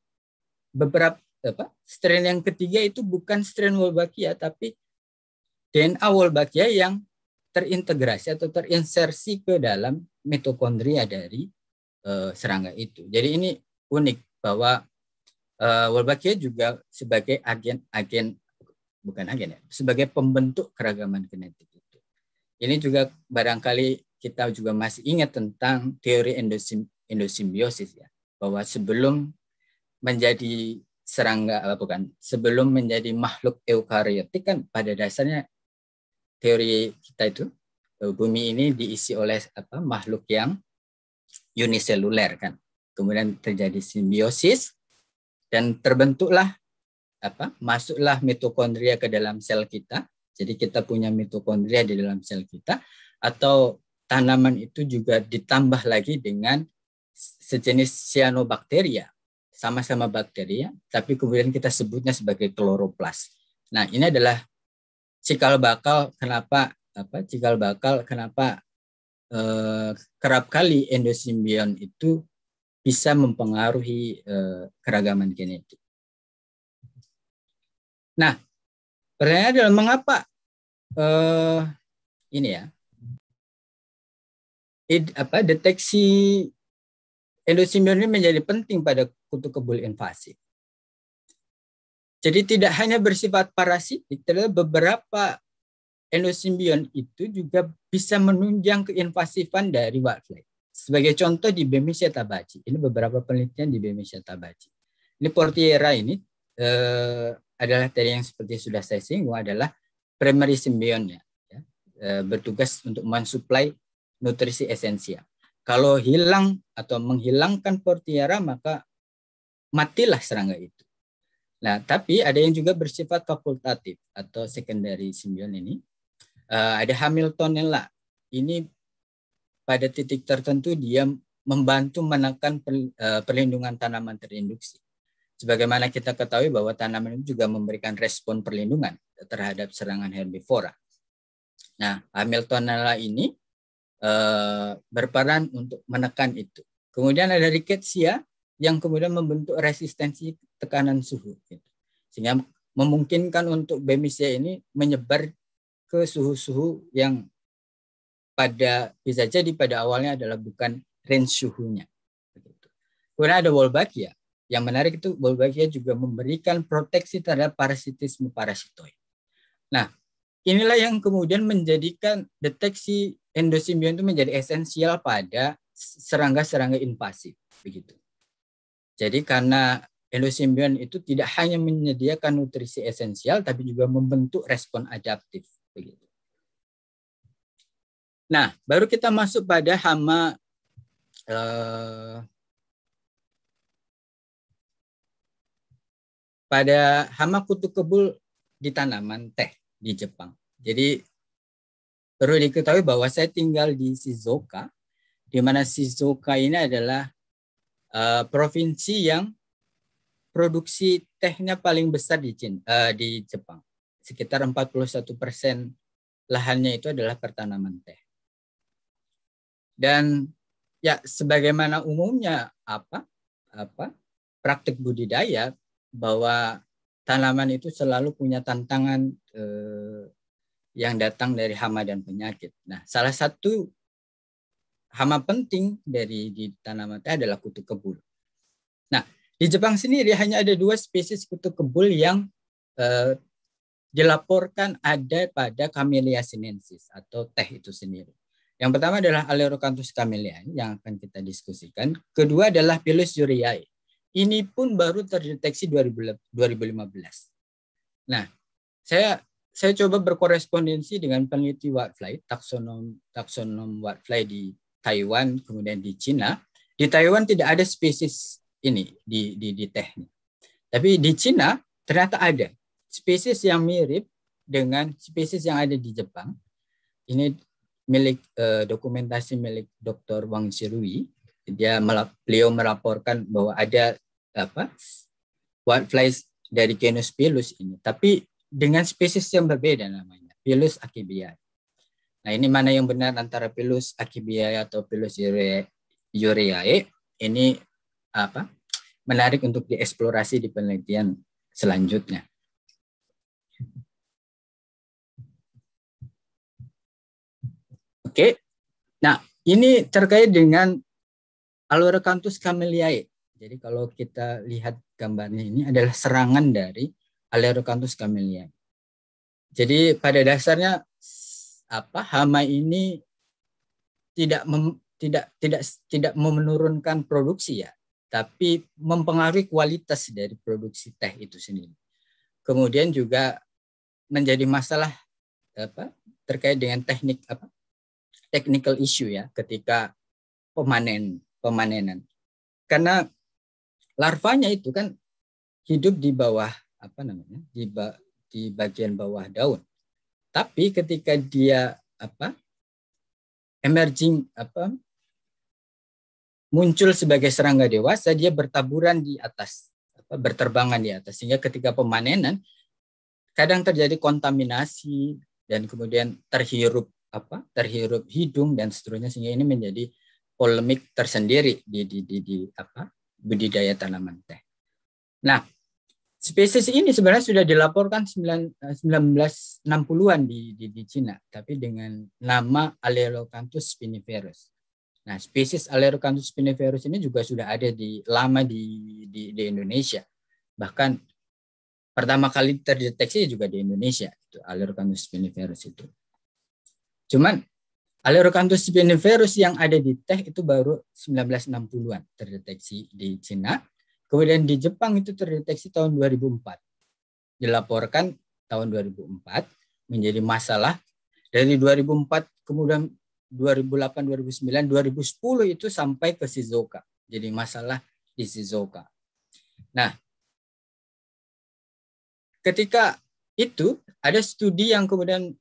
beberapa apa strain yang ketiga itu bukan strain Wolbachia tapi DNA Wolbachia yang terintegrasi atau terinsersi ke dalam mitokondria dari uh, serangga itu. Jadi ini unik bahwa uh, Wolbachia juga sebagai agen-agen bukan agen ya, sebagai pembentuk keragaman genetik itu. Ini juga barangkali kita juga masih ingat tentang teori endosim endosimbiosis ya, bahwa sebelum menjadi serangga apa eh, bukan sebelum menjadi makhluk eukariotik kan pada dasarnya teori kita itu bumi ini diisi oleh apa makhluk yang uniseluler kan. Kemudian terjadi simbiosis dan terbentuklah apa? Masuklah mitokondria ke dalam sel kita. Jadi kita punya mitokondria di dalam sel kita atau tanaman itu juga ditambah lagi dengan sejenis cyanobacteria sama-sama bakteria, tapi kemudian kita sebutnya sebagai kloroplas. Nah, ini adalah cikal bakal kenapa apa cikal bakal kenapa Eh, kerap kali endosimbion itu bisa mempengaruhi eh, keragaman genetik. Nah, pertanyaannya adalah mengapa eh, ini ya It, apa deteksi endosimbion ini menjadi penting pada kutu kebul invasif. Jadi tidak hanya bersifat parasit, terdapat beberapa endosimbion itu juga bisa menunjang keinvasifan dari wildlife. Sebagai contoh di Bemisia tabaci, ini beberapa penelitian di Bemisia tabaci. Ini Portiera ini eh, adalah tadi yang seperti sudah saya singgung adalah primary symbiont ya, eh, bertugas untuk mensuplai nutrisi esensial. Kalau hilang atau menghilangkan Portiera maka matilah serangga itu. Nah, tapi ada yang juga bersifat fakultatif atau secondary symbiont ini uh, ada Hamilton yang lah ini pada titik tertentu dia membantu menekan eh, perlindungan tanaman terinduksi. Sebagaimana kita ketahui bahwa tanaman itu juga memberikan respon perlindungan terhadap serangan herbivora. Nah, Hamiltonella ini eh, berperan untuk menekan itu. Kemudian ada rickettsia ya, yang kemudian membentuk resistensi tekanan suhu, gitu. sehingga memungkinkan untuk Bemisia ya ini menyebar ke suhu-suhu yang pada bisa jadi pada awalnya adalah bukan range suhunya. Kemudian ada Wolbachia. Yang menarik itu Wolbachia juga memberikan proteksi terhadap parasitisme parasitoid. Nah, inilah yang kemudian menjadikan deteksi endosimbion itu menjadi esensial pada serangga-serangga invasif begitu. Jadi karena endosimbion itu tidak hanya menyediakan nutrisi esensial tapi juga membentuk respon adaptif. Begitu. Nah, baru kita masuk pada hama eh, pada hama kutu kebul di tanaman teh di Jepang. Jadi perlu diketahui bahwa saya tinggal di Shizuoka, di mana Shizuoka ini adalah uh, provinsi yang produksi tehnya paling besar di uh, di Jepang sekitar 41 persen lahannya itu adalah pertanaman teh. Dan ya sebagaimana umumnya apa apa praktik budidaya bahwa tanaman itu selalu punya tantangan eh, yang datang dari hama dan penyakit. Nah, salah satu hama penting dari di tanaman teh adalah kutu kebul. Nah, di Jepang sendiri hanya ada dua spesies kutu kebul yang eh, dilaporkan ada pada Camellia sinensis atau teh itu sendiri. Yang pertama adalah Aleurocanthus camellia yang akan kita diskusikan. Kedua adalah Pilus juriae. Ini pun baru terdeteksi 2015. Nah, saya saya coba berkorespondensi dengan peneliti whitefly, taksonom taksonom whitefly di Taiwan, kemudian di Cina. Di Taiwan tidak ada spesies ini di di, di teh. Tapi di Cina ternyata ada spesies yang mirip dengan spesies yang ada di Jepang. Ini milik eh, dokumentasi milik Dr. Wang Shirui. Dia beliau melaporkan bahwa ada apa whiteflies dari genus Pilus ini, tapi dengan spesies yang berbeda namanya, Pilus akibia. Nah, ini mana yang benar antara Pilus akibia atau Pilus ureae? Ini apa? Menarik untuk dieksplorasi di penelitian selanjutnya. Oke. Nah, ini terkait dengan Alorecanthus cameliae. Jadi kalau kita lihat gambarnya ini adalah serangan dari Alorecanthus cameliae. Jadi pada dasarnya apa hama ini tidak mem, tidak tidak tidak menurunkan produksi ya, tapi mempengaruhi kualitas dari produksi teh itu sendiri. Kemudian juga menjadi masalah apa terkait dengan teknik apa technical issue ya ketika pemanen pemanenan. Karena larvanya itu kan hidup di bawah apa namanya? di ba, di bagian bawah daun. Tapi ketika dia apa? emerging apa? muncul sebagai serangga dewasa dia bertaburan di atas apa berterbangan di atas sehingga ketika pemanenan kadang terjadi kontaminasi dan kemudian terhirup apa terhirup hidung dan seterusnya sehingga ini menjadi polemik tersendiri di di di, di apa budidaya tanaman teh. Nah, spesies ini sebenarnya sudah dilaporkan 1960-an eh, di, di di Cina, tapi dengan nama Alerocanthus spiniferus. Nah, spesies Alerocanthus spiniferus ini juga sudah ada di lama di di, di Indonesia. Bahkan pertama kali terdeteksi juga di Indonesia itu Alerocanthus spiniferus itu. Cuman Alerocanthus spiniferus yang ada di teh itu baru 1960-an terdeteksi di Cina. Kemudian di Jepang itu terdeteksi tahun 2004. Dilaporkan tahun 2004 menjadi masalah. Dari 2004 kemudian 2008, 2009, 2010 itu sampai ke Shizuoka. Jadi masalah di Shizuoka. Nah, ketika itu ada studi yang kemudian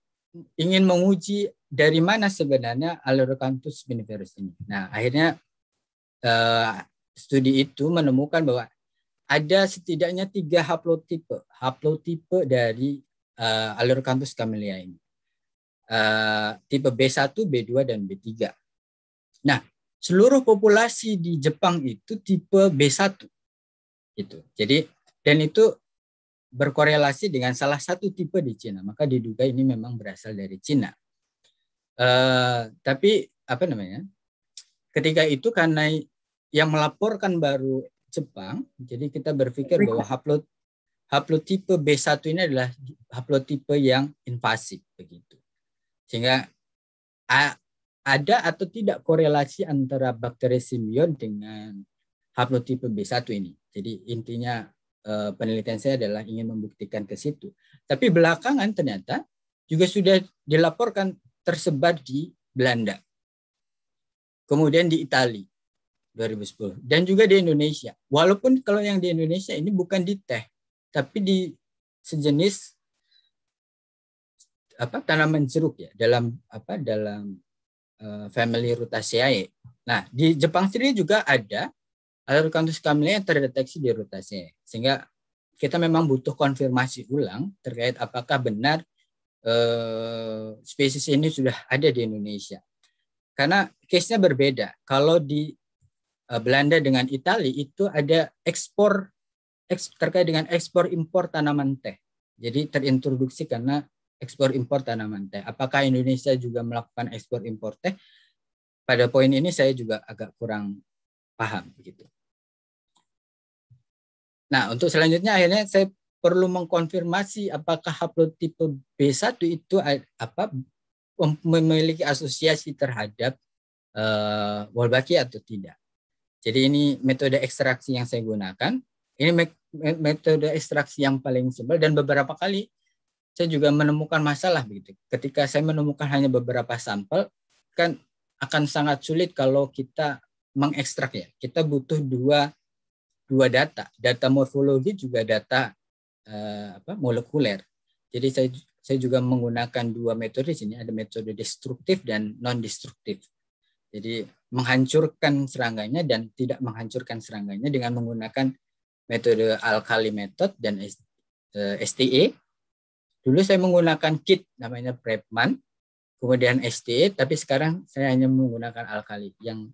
ingin menguji dari mana sebenarnya Aleurocanthus miniferus ini. Nah, akhirnya uh, studi itu menemukan bahwa ada setidaknya tiga haplotipe haplotipe dari uh, eh, Aleurocanthus camellia ini. Uh, tipe B1, B2, dan B3. Nah, seluruh populasi di Jepang itu tipe B1. Gitu. Jadi dan itu berkorelasi dengan salah satu tipe di Cina, maka diduga ini memang berasal dari Cina. Uh, tapi apa namanya? Ketika itu karena yang melaporkan baru Jepang, jadi kita berpikir bahwa haplot haplotipe B1 ini adalah haplotipe yang invasif begitu. Sehingga a, ada atau tidak korelasi antara bakteri simion dengan haplotipe B1 ini. Jadi intinya Eh, penelitian saya adalah ingin membuktikan ke situ. Tapi belakangan ternyata juga sudah dilaporkan tersebar di Belanda. Kemudian di Italia 2010 dan juga di Indonesia. Walaupun kalau yang di Indonesia ini bukan di teh, tapi di sejenis apa tanaman jeruk ya dalam apa dalam uh, family rutaceae. Nah, di Jepang sendiri juga ada alur kantus yang terdeteksi di rutase. Sehingga kita memang butuh konfirmasi ulang terkait apakah benar eh, spesies ini sudah ada di Indonesia. Karena case-nya berbeda. Kalau di eh, Belanda dengan Italia itu ada ekspor eks, terkait dengan ekspor impor tanaman teh. Jadi terintroduksi karena ekspor impor tanaman teh. Apakah Indonesia juga melakukan ekspor impor teh? Pada poin ini saya juga agak kurang paham begitu. Nah, untuk selanjutnya akhirnya saya perlu mengkonfirmasi apakah haplotipe B1 itu apa memiliki asosiasi terhadap uh, eh, Wolbachia atau tidak. Jadi ini metode ekstraksi yang saya gunakan. Ini metode ekstraksi yang paling simpel dan beberapa kali saya juga menemukan masalah begitu. Ketika saya menemukan hanya beberapa sampel kan akan sangat sulit kalau kita mengekstrak ya. Kita butuh dua dua data, data morfologi juga data eh, apa, molekuler. Jadi saya saya juga menggunakan dua metode di sini, ada metode destruktif dan non destruktif. Jadi menghancurkan serangganya dan tidak menghancurkan serangganya dengan menggunakan metode alkali method dan STE. Eh, Dulu saya menggunakan kit namanya Prepman, kemudian STE, tapi sekarang saya hanya menggunakan alkali yang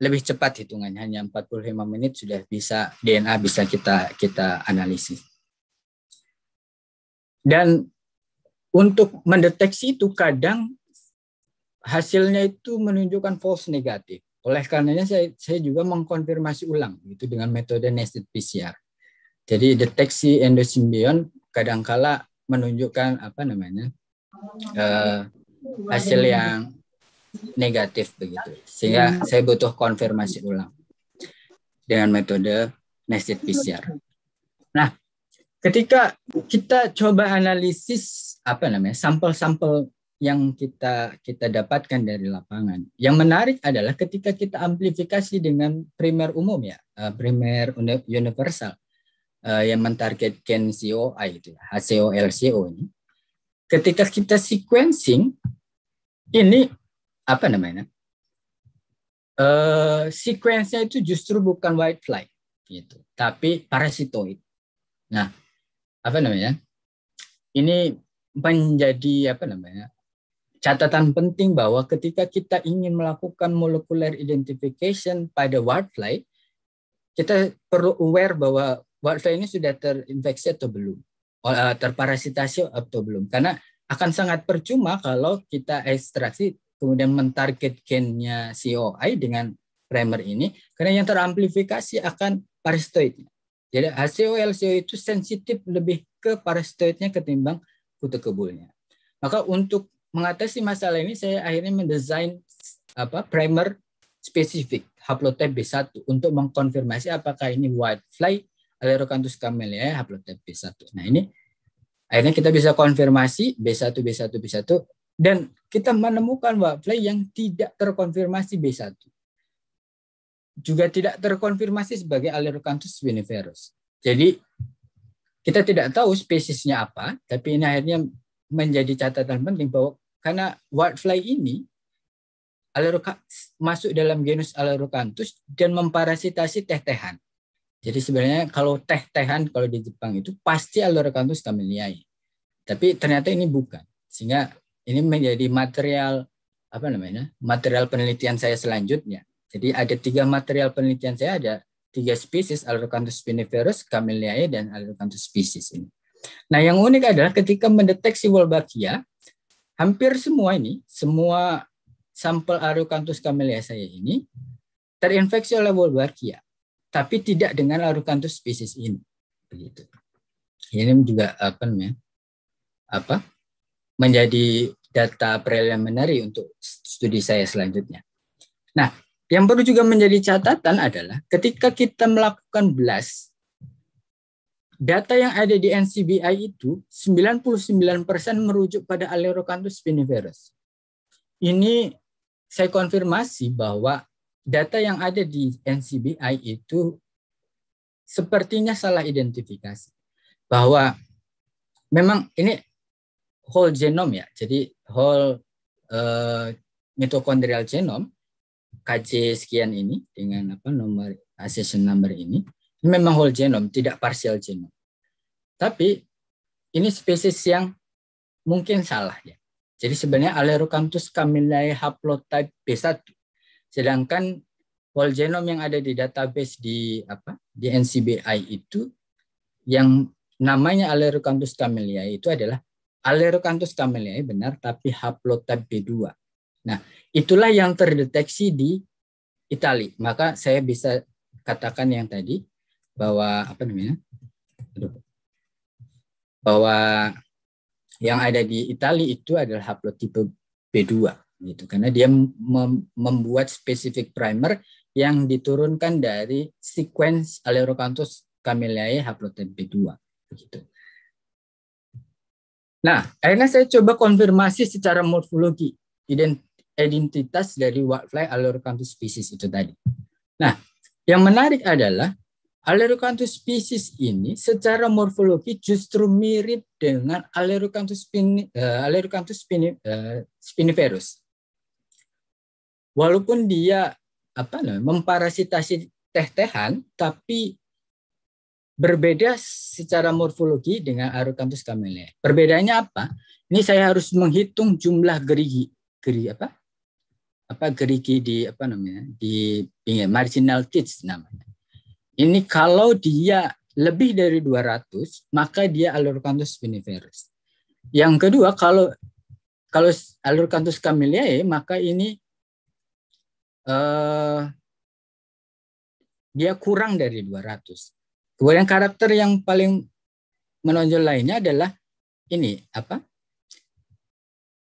lebih cepat hitungannya hanya 45 menit sudah bisa DNA bisa kita kita analisis. Dan untuk mendeteksi itu kadang hasilnya itu menunjukkan false negatif. Oleh karenanya saya, saya juga mengkonfirmasi ulang itu dengan metode nested PCR. Jadi deteksi endosimbion kadangkala menunjukkan apa namanya uh, hasil yang negatif begitu. Hmm. Sehingga saya butuh konfirmasi ulang dengan metode nested PCR. Nah, ketika kita coba analisis apa namanya sampel-sampel yang kita kita dapatkan dari lapangan. Yang menarik adalah ketika kita amplifikasi dengan primer umum ya, eh, primer universal eh, yang mentarget gen COI itu, lco ya, ini. Ketika kita sequencing ini apa namanya uh, eh, sequence itu justru bukan white fly gitu tapi parasitoid nah apa namanya ini menjadi apa namanya catatan penting bahwa ketika kita ingin melakukan molecular identification pada whitefly, kita perlu aware bahwa whitefly ini sudah terinfeksi atau belum eh, terparasitasi atau belum karena akan sangat percuma kalau kita ekstraksi kemudian mentarget gennya COI dengan primer ini, karena yang teramplifikasi akan parastoidnya. Jadi HCO, LCO itu sensitif lebih ke parastoidnya ketimbang kutu kebulnya. Maka untuk mengatasi masalah ini, saya akhirnya mendesain apa primer spesifik haplotype B1 untuk mengkonfirmasi apakah ini whitefly Alerocanthus camellia haplotype B1. Nah ini akhirnya kita bisa konfirmasi B1, B1, B1 dan kita menemukan play yang tidak terkonfirmasi B1. Juga tidak terkonfirmasi sebagai Alerocanthus viniferus. Jadi kita tidak tahu spesiesnya apa, tapi ini akhirnya menjadi catatan penting bahwa karena whitefly ini masuk dalam genus Alerocanthus dan memparasitasi teh-tehan. Jadi sebenarnya kalau teh-tehan kalau di Jepang itu pasti Alerocanthus kameliae. Tapi ternyata ini bukan. Sehingga ini menjadi material apa namanya material penelitian saya selanjutnya. Jadi ada tiga material penelitian saya ada tiga spesies Alrocanthus spiniferus, Camelliae, dan Alrocanthus species ini. Nah yang unik adalah ketika mendeteksi Wolbachia, hampir semua ini, semua sampel Alrocanthus Camelliae saya ini terinfeksi oleh Wolbachia, tapi tidak dengan Alrocanthus species ini. Begitu. Ini juga apa namanya? Apa? menjadi data preliminary untuk studi saya selanjutnya. Nah, yang perlu juga menjadi catatan adalah ketika kita melakukan blast, data yang ada di NCBI itu 99% merujuk pada Aleurocanthus spiniferus. Ini saya konfirmasi bahwa data yang ada di NCBI itu sepertinya salah identifikasi. Bahwa memang ini whole genome ya. Jadi whole uh, eh, mitokondrial genome KC sekian ini dengan apa nomor accession number ini, ini memang whole genome, tidak partial genome. Tapi ini spesies yang mungkin salah ya. Jadi sebenarnya Alerocamptus camillae haplotype B1. Sedangkan whole genome yang ada di database di apa? di NCBI itu yang namanya Alerocamptus camillae itu adalah Alerocanthus cameliae eh, benar, tapi haplotype B2. Nah, itulah yang terdeteksi di Italia. Maka saya bisa katakan yang tadi bahwa apa namanya? Aduh, bahwa yang ada di Italia itu adalah haplotipe B2 gitu karena dia mem membuat spesifik primer yang diturunkan dari sequence Alerocanthus cameliae eh, haplotype B2 begitu. Nah, akhirnya saya coba konfirmasi secara morfologi identitas dari whitefly Allorocanthus species itu tadi. Nah, yang menarik adalah Allorocanthus species ini secara morfologi justru mirip dengan Allorocanthus, spini, uh, spini, uh, spiniferus. Walaupun dia apa namanya memparasitasi teh-tehan, tapi berbeda secara morfologi dengan Arocampus camellia. Perbedaannya apa? Ini saya harus menghitung jumlah gerigi, geri apa? Apa gerigi di apa namanya? Di ya, marginal teeth namanya. Ini kalau dia lebih dari 200, maka dia Arocanthus viniferus. Yang kedua, kalau kalau Arocanthus camelliae, maka ini eh, dia kurang dari 200. Kemudian karakter yang paling menonjol lainnya adalah ini apa?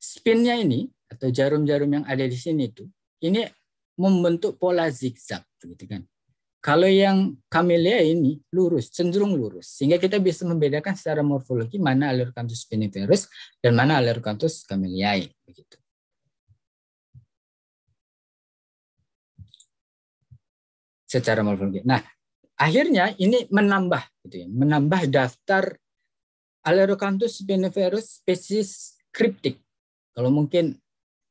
Spinnya ini atau jarum-jarum yang ada di sini itu ini membentuk pola zigzag gitu kan. Kalau yang kamelia ini lurus, cenderung lurus, sehingga kita bisa membedakan secara morfologi mana alur kantus spiniferus dan mana kantus kameliae. Begitu. Secara morfologi. Nah, akhirnya ini menambah gitu ya, menambah daftar Alerocanthus spiniferus spesies kriptik. Kalau mungkin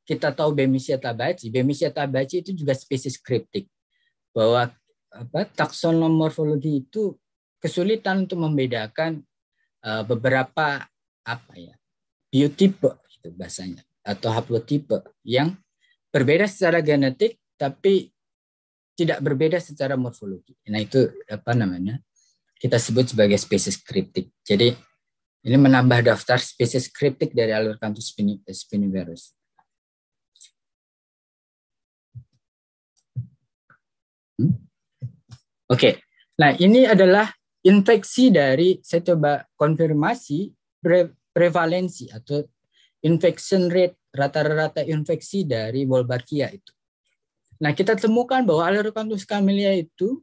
kita tahu Bemisia tabaci, Bemisia tabaci itu juga spesies kriptik. Bahwa apa taksonomorfologi itu kesulitan untuk membedakan uh, beberapa apa ya biotipe itu bahasanya atau haplotipe yang berbeda secara genetik tapi tidak berbeda secara morfologi. Nah itu apa namanya? Kita sebut sebagai spesies kriptik. Jadi ini menambah daftar spesies kriptik dari alur spin spinivirus. Hmm? Oke, okay. nah ini adalah infeksi dari saya coba konfirmasi pre prevalensi atau infection rate rata-rata infeksi dari Wolbachia itu. Nah, kita temukan bahwa kantus camellia itu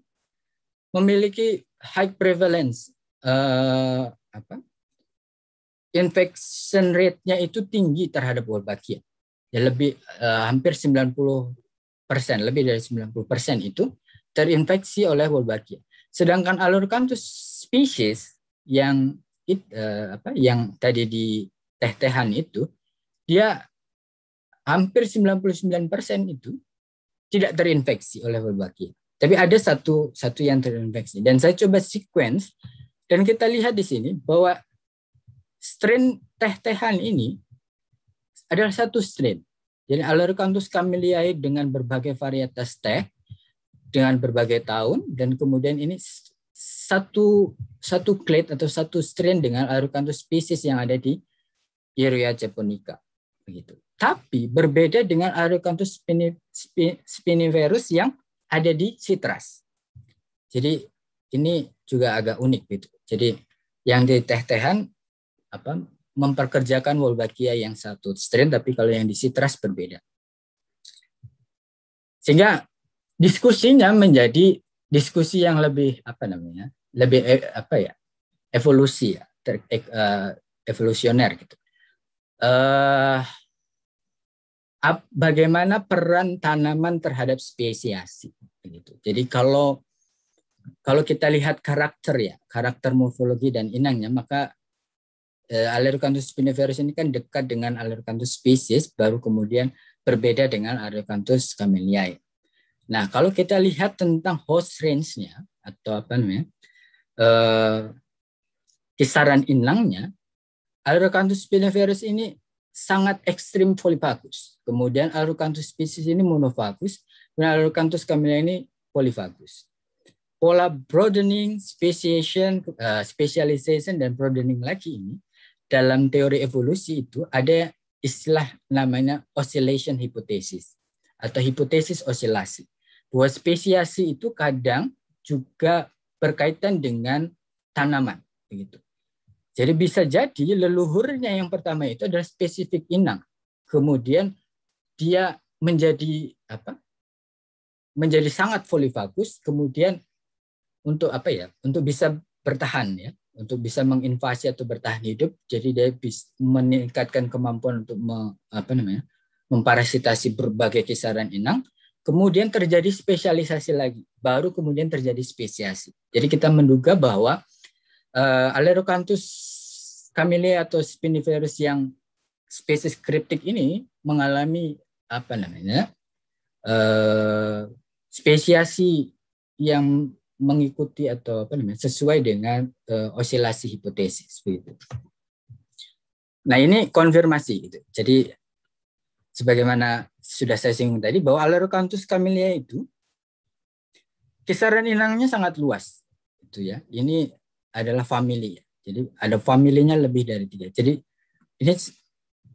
memiliki high prevalence uh, apa? infection rate-nya itu tinggi terhadap Wolbachia. Ya lebih uh, hampir 90 persen, lebih dari 90 persen itu terinfeksi oleh Wolbachia. Sedangkan kantus species yang it, uh, apa yang tadi di teh-tehan itu dia hampir 99 persen itu tidak terinfeksi oleh berbagai. Tapi ada satu satu yang terinfeksi. Dan saya coba sequence dan kita lihat di sini bahwa strain teh-tehan ini adalah satu strain. Jadi Alaricanthus camelliae dengan berbagai varietas teh dengan berbagai tahun dan kemudian ini satu satu clade atau satu strain dengan Alaricanthus species yang ada di Yeruya japonica begitu tapi berbeda dengan Aerocanthus spiniferus yang ada di citrus. Jadi ini juga agak unik gitu. Jadi yang di teh-tehan apa memperkerjakan Wolbachia yang satu strain tapi kalau yang di citrus berbeda. Sehingga diskusinya menjadi diskusi yang lebih apa namanya? lebih eh, apa ya? evolusi ya, ter, uh, evolusioner gitu. Eh uh, bagaimana peran tanaman terhadap spesiasi. Begitu. Jadi kalau kalau kita lihat karakter ya, karakter morfologi dan inangnya, maka eh, Alercanthus spiniferus ini kan dekat dengan alerkanthus species, baru kemudian berbeda dengan alerkanthus camelliae. Nah, kalau kita lihat tentang host range-nya atau apa namanya, eh, kisaran inangnya, alerkanthus spiniferus ini sangat ekstrim polifagus. Kemudian kantus spesies ini monofagus, dan kantus camilla ini polifagus. Pola broadening, speciation, uh, specialization, dan broadening lagi ini dalam teori evolusi itu ada istilah namanya oscillation hypothesis atau hipotesis osilasi. Bahwa spesiasi itu kadang juga berkaitan dengan tanaman begitu. Jadi bisa jadi leluhurnya yang pertama itu adalah spesifik inang. Kemudian dia menjadi apa? Menjadi sangat polifagus, kemudian untuk apa ya? Untuk bisa bertahan ya, untuk bisa menginvasi atau bertahan hidup. Jadi dia bisa meningkatkan kemampuan untuk me, apa namanya? memparasitasi berbagai kisaran inang. Kemudian terjadi spesialisasi lagi, baru kemudian terjadi spesiasi. Jadi kita menduga bahwa uh, eh, Alerocanthus camellia atau spiniferus yang spesies kriptik ini mengalami apa namanya uh, spesiasi yang mengikuti atau apa namanya sesuai dengan uh, eh, osilasi hipotesis begitu. Nah ini konfirmasi gitu. Jadi sebagaimana sudah saya singgung tadi bahwa Alerocanthus camellia itu kisaran inangnya sangat luas itu ya. Ini adalah family. Jadi ada familinya lebih dari tiga. Jadi ini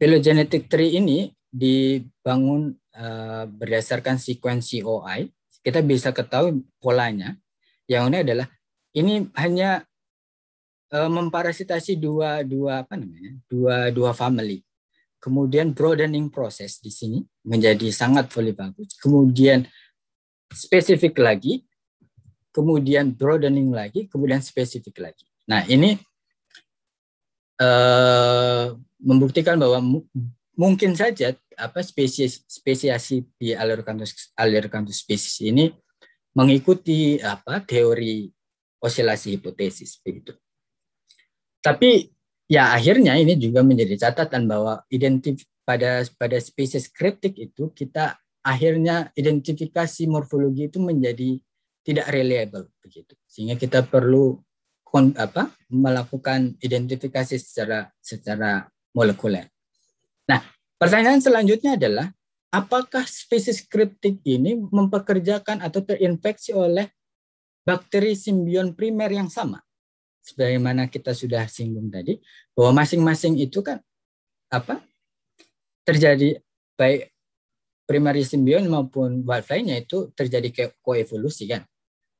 phylogenetic tree ini dibangun uh, berdasarkan sekuensi OI. Kita bisa ketahui polanya. Yang ini adalah ini hanya uh, memparasitasi dua dua apa namanya dua dua family. Kemudian broadening proses di sini menjadi sangat volibagus. Kemudian spesifik lagi kemudian broadening lagi, kemudian spesifik lagi. Nah, ini uh, membuktikan bahwa mu mungkin saja apa spesies spesiasi di Alercanthus Alercanthus spesies ini mengikuti apa teori osilasi hipotesis begitu. Tapi ya akhirnya ini juga menjadi catatan bahwa identif pada pada spesies kriptik itu kita akhirnya identifikasi morfologi itu menjadi tidak reliable begitu. Sehingga kita perlu kon, apa, melakukan identifikasi secara secara molekuler. Nah, pertanyaan selanjutnya adalah apakah spesies kriptik ini mempekerjakan atau terinfeksi oleh bakteri simbion primer yang sama? Sebagaimana kita sudah singgung tadi bahwa masing-masing itu kan apa? terjadi baik primary simbion maupun wildfly itu terjadi koevolusi kan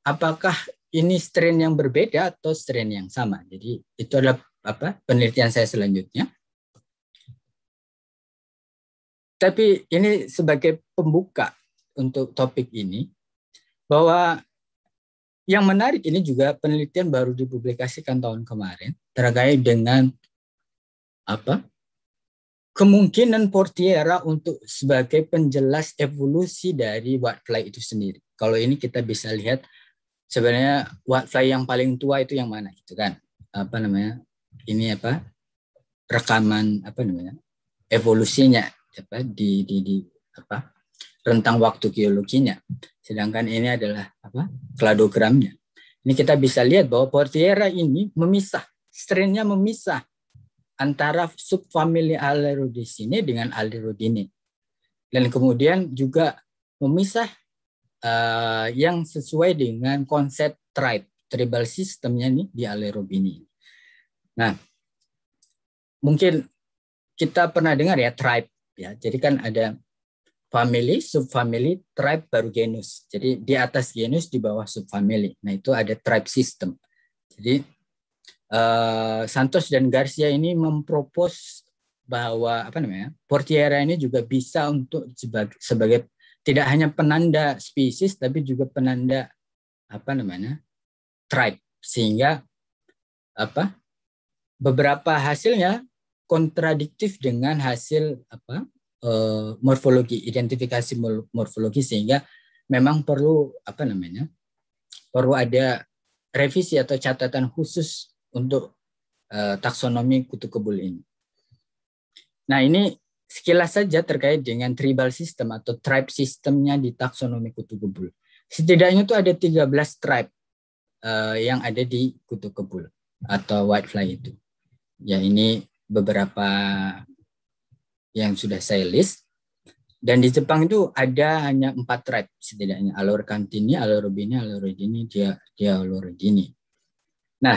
apakah ini strain yang berbeda atau strain yang sama. Jadi itu adalah apa penelitian saya selanjutnya. Tapi ini sebagai pembuka untuk topik ini bahwa yang menarik ini juga penelitian baru dipublikasikan tahun kemarin terkait dengan apa kemungkinan Portiera untuk sebagai penjelas evolusi dari whitefly itu sendiri. Kalau ini kita bisa lihat sebenarnya fly yang paling tua itu yang mana gitu kan apa namanya ini apa rekaman apa namanya evolusinya apa di di, di apa rentang waktu geologinya sedangkan ini adalah apa kladogramnya ini kita bisa lihat bahwa Portiera ini memisah strainnya memisah antara subfamili ini dengan alerodini dan kemudian juga memisah uh, yang sesuai dengan konsep tribe tribal sistemnya nih di Alerob ini. Nah, mungkin kita pernah dengar ya tribe ya. Jadi kan ada family, subfamily, tribe baru genus. Jadi di atas genus di bawah subfamily. Nah, itu ada tribe system. Jadi uh, Santos dan Garcia ini mempropos bahwa apa namanya? Portiera ini juga bisa untuk sebagai sebagai tidak hanya penanda spesies tapi juga penanda apa namanya tribe sehingga apa beberapa hasilnya kontradiktif dengan hasil apa eh, morfologi identifikasi morfologi sehingga memang perlu apa namanya perlu ada revisi atau catatan khusus untuk uh, taksonomi kutu kebul ini. Nah ini Sekilas saja terkait dengan tribal system atau tribe sistemnya di taksonomi kutu kebul. Setidaknya itu ada 13 tribe uh, yang ada di kutu kebul atau whitefly itu. Ya ini beberapa yang sudah saya list. Dan di Jepang itu ada hanya empat tribe setidaknya. Alur Kantini, Alur rubini, Alur rubini, dia, dia Alur rubini. Nah,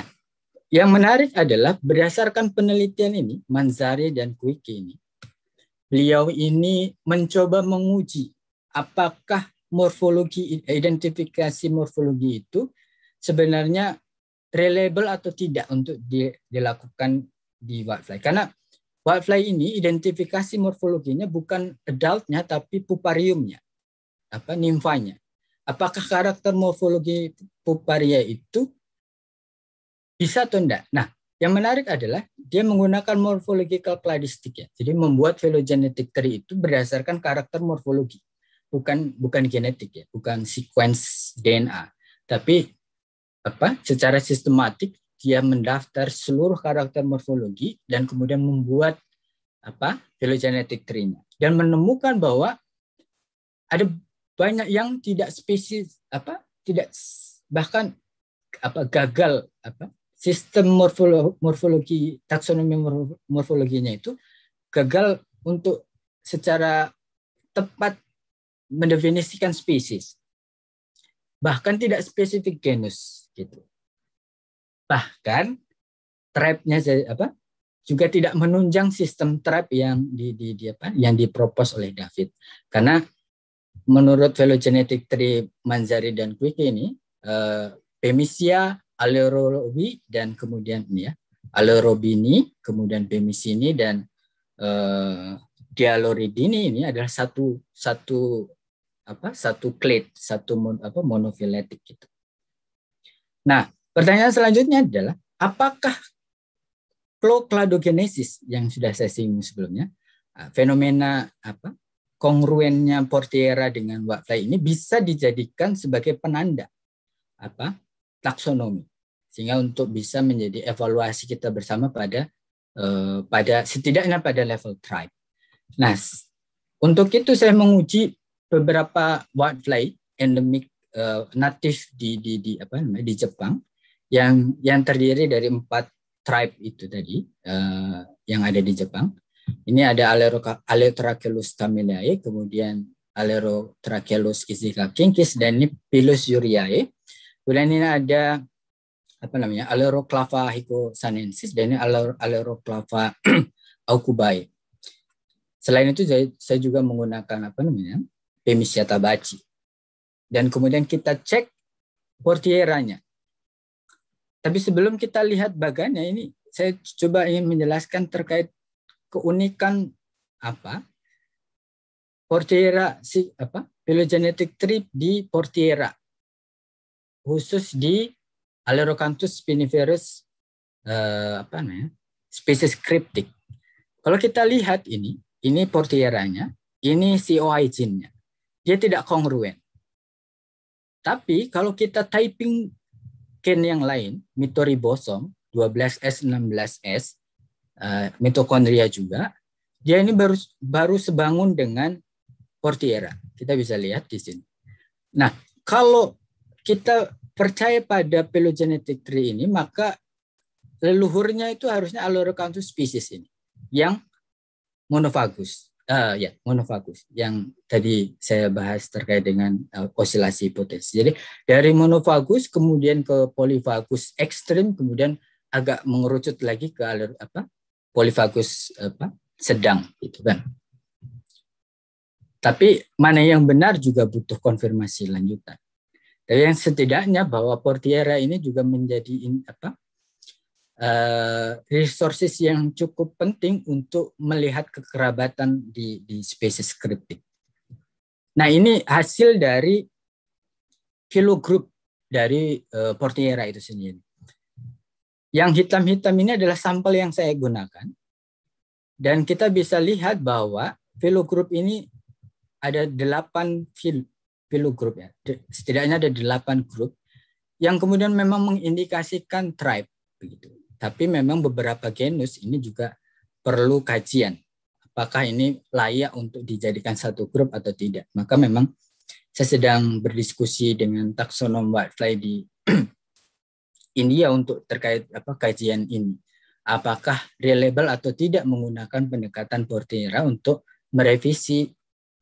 yang menarik adalah berdasarkan penelitian ini, Manzari dan Kuiki ini, beliau ini mencoba menguji apakah morfologi identifikasi morfologi itu sebenarnya reliable atau tidak untuk dilakukan di whitefly karena whitefly ini identifikasi morfologinya bukan adultnya tapi pupariumnya apa nimfanya apakah karakter morfologi puparia itu bisa atau tidak? nah yang menarik adalah dia menggunakan morphological cladistik ya. Jadi membuat phylogenetic tree itu berdasarkan karakter morfologi, bukan bukan genetik ya, bukan sequence DNA. Tapi apa? Secara sistematik dia mendaftar seluruh karakter morfologi dan kemudian membuat apa? phylogenetic tree-nya dan menemukan bahwa ada banyak yang tidak spesies apa? tidak bahkan apa gagal apa sistem morfolo morfologi taksonomi morfologinya itu gagal untuk secara tepat mendefinisikan spesies bahkan tidak spesifik genus gitu bahkan trapnya apa juga tidak menunjang sistem trap yang di, di, di apa yang dipropos oleh David karena menurut phylogenetic tree Manzari dan Quick ini eh, Pemisia alerobi dan kemudian ini ya alerobini kemudian bemisini dan uh, dialoridini ini adalah satu satu apa satu klit satu mon, apa monofiletik gitu. Nah pertanyaan selanjutnya adalah apakah klokladogenesis yang sudah saya singgung sebelumnya eh, fenomena apa kongruennya Portiera dengan waktu ini bisa dijadikan sebagai penanda apa taksonomi sehingga untuk bisa menjadi evaluasi kita bersama pada eh, pada setidaknya pada level tribe. Nah, untuk itu saya menguji beberapa wildlife endemic eh, native natif di, di di apa namanya di Jepang yang yang terdiri dari empat tribe itu tadi eh, yang ada di Jepang. Ini ada Aleotracheus tamilae, kemudian Aleotracheus izika dan ini Pilus uriae Kemudian ini ada apa namanya aleroclava hikosanensis dan ini aleroclava aukubai. Selain itu saya, juga menggunakan apa namanya Pemisia tabaci. Dan kemudian kita cek portieranya. Tapi sebelum kita lihat bagannya ini saya coba ingin menjelaskan terkait keunikan apa Portiera si apa phylogenetic trip di Portiera khusus di Alerocanthus spiniferus eh, apa namanya? spesies kriptik. Kalau kita lihat ini, ini portieranya, ini COI gene-nya. Dia tidak kongruen. Tapi kalau kita typing gen yang lain, mitoribosom 12S16S, uh, mitokondria juga, dia ini baru baru sebangun dengan Portiera. Kita bisa lihat di sini. Nah, kalau kita percaya pada phylogenetic tree ini, maka leluhurnya itu harusnya Aleurocanthus species ini yang monofagus. Uh, ya, monofagus yang tadi saya bahas terkait dengan uh, eh, osilasi hipotesis. Jadi dari monofagus kemudian ke polifagus ekstrim, kemudian agak mengerucut lagi ke alur apa polifagus apa sedang gitu kan. Tapi mana yang benar juga butuh konfirmasi lanjutan. Eh, yang setidaknya bahwa Portiera ini juga menjadi apa eh, resources yang cukup penting untuk melihat kekerabatan di di spesies kriptik. Nah ini hasil dari kilo dari uh, Portiera itu sendiri. Yang hitam-hitam ini adalah sampel yang saya gunakan dan kita bisa lihat bahwa filogroup ini ada delapan pilu grup ya. Setidaknya ada delapan grup yang kemudian memang mengindikasikan tribe begitu. Tapi memang beberapa genus ini juga perlu kajian. Apakah ini layak untuk dijadikan satu grup atau tidak? Maka memang saya sedang berdiskusi dengan taksonom wildlife di India untuk terkait apa kajian ini. Apakah reliable atau tidak menggunakan pendekatan Portera untuk merevisi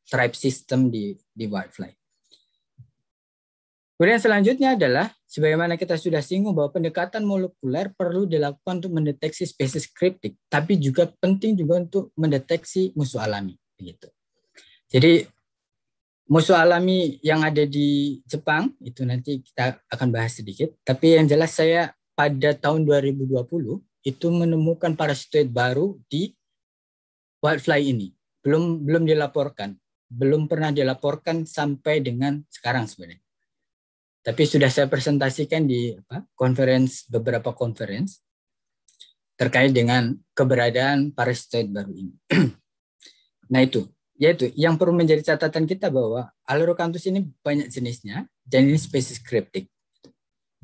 tribe system di di wildlife. Kemudian selanjutnya adalah sebagaimana kita sudah singgung bahwa pendekatan molekuler perlu dilakukan untuk mendeteksi spesies kriptik, tapi juga penting juga untuk mendeteksi musuh alami begitu. Jadi musuh alami yang ada di Jepang itu nanti kita akan bahas sedikit, tapi yang jelas saya pada tahun 2020 itu menemukan parasitoid baru di whitefly ini. Belum belum dilaporkan, belum pernah dilaporkan sampai dengan sekarang sebenarnya. Tapi sudah saya presentasikan di apa, conference beberapa conference terkait dengan keberadaan parasitoid baru ini. nah itu, yaitu yang perlu menjadi catatan kita bahwa Alurocanthus ini banyak jenisnya dan ini spesies kriptik.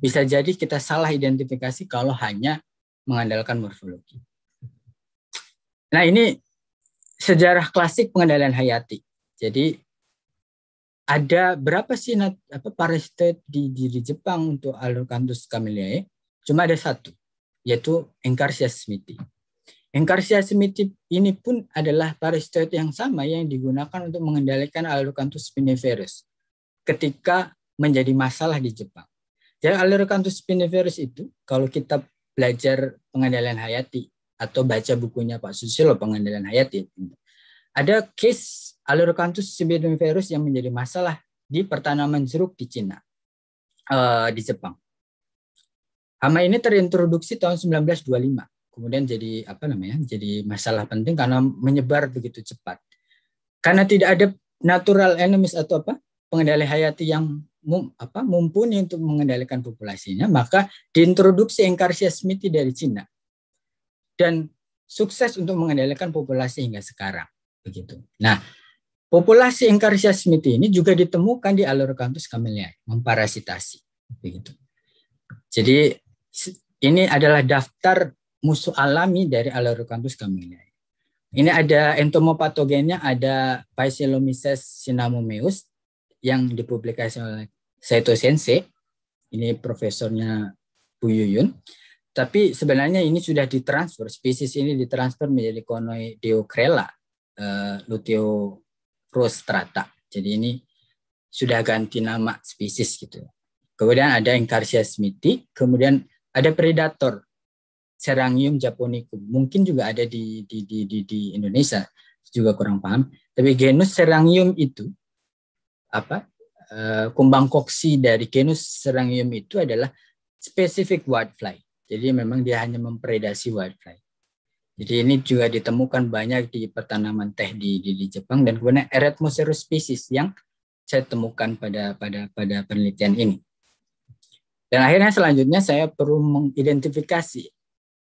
Bisa jadi kita salah identifikasi kalau hanya mengandalkan morfologi. Nah ini sejarah klasik pengendalian hayati. Jadi ada berapa sih nat, apa parasitet di, di, di Jepang untuk Alocanthus camelliae? Cuma ada satu, yaitu Encarsia smithi. Encarsia smithi ini pun adalah parasitet yang sama yang digunakan untuk mengendalikan Alocanthus spiniferus ketika menjadi masalah di Jepang. Jadi Alocanthus spiniferus itu kalau kita belajar pengendalian hayati atau baca bukunya Pak Susilo pengendalian hayati ada case alurkantus sebidang virus yang menjadi masalah di pertanaman jeruk di Cina, eh, di Jepang. Hama ini terintroduksi tahun 1925, kemudian jadi apa namanya? Jadi masalah penting karena menyebar begitu cepat. Karena tidak ada natural enemies atau apa pengendali hayati yang apa, mumpuni untuk mengendalikan populasinya, maka diintroduksi Encarsia smithi dari Cina dan sukses untuk mengendalikan populasi hingga sekarang. Begitu. Nah, populasi Encharisia ini juga ditemukan di Alorocanthus camellia, memparasitasi. Begitu. Jadi ini adalah daftar musuh alami dari Alorocanthus camellia. Ini ada entomopatogennya ada Paesilomyces cinnamomeus yang dipublikasi oleh Saito Sensei. Ini profesornya Bu Yuyun. Tapi sebenarnya ini sudah ditransfer, spesies ini ditransfer menjadi Konoideocrella Eh, Luteo prostrata. Jadi ini sudah ganti nama spesies gitu. Kemudian ada Encarsia smithi, kemudian ada predator Serangium japonicum. Mungkin juga ada di di di di, di Indonesia juga kurang paham. Tapi genus Serangium itu apa? Uh, kumbang koksi dari genus Serangium itu adalah specific wildfly. Jadi memang dia hanya mempredasi wildfly. Jadi ini juga ditemukan banyak di pertanaman teh di, di, di Jepang dan kemudian Eretmoserus species yang saya temukan pada pada pada penelitian ini. Dan akhirnya selanjutnya saya perlu mengidentifikasi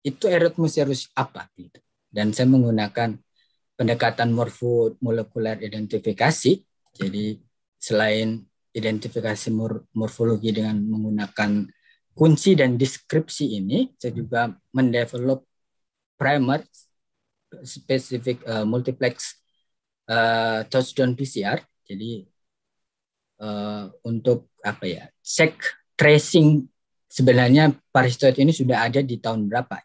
itu Eretmoserus apa gitu. Dan saya menggunakan pendekatan molekuler identifikasi. Jadi selain identifikasi mor morfologi dengan menggunakan kunci dan deskripsi ini, saya juga mendevelop primer specific uh, multiplex uh, touchdown PCR. Jadi uh, untuk apa ya cek tracing sebenarnya parasitoid ini sudah ada di tahun berapa?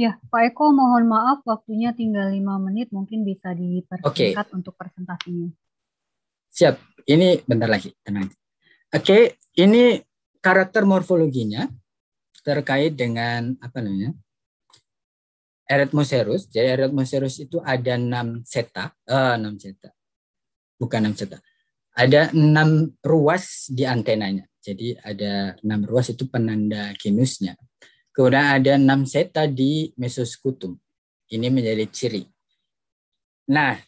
Ya, Pak Eko mohon maaf waktunya tinggal lima menit mungkin bisa dipersingkat okay. untuk presentasinya. Siap, ini bentar lagi, tenang. Oke, okay, ini karakter morfologinya terkait dengan apa namanya? Eretmoserus. Jadi Eretmoserus itu ada enam seta, eh, enam uh, seta, bukan enam seta. Ada enam ruas di antenanya. Jadi ada enam ruas itu penanda genusnya. Kemudian ada enam seta di mesoskutum. Ini menjadi ciri. Nah,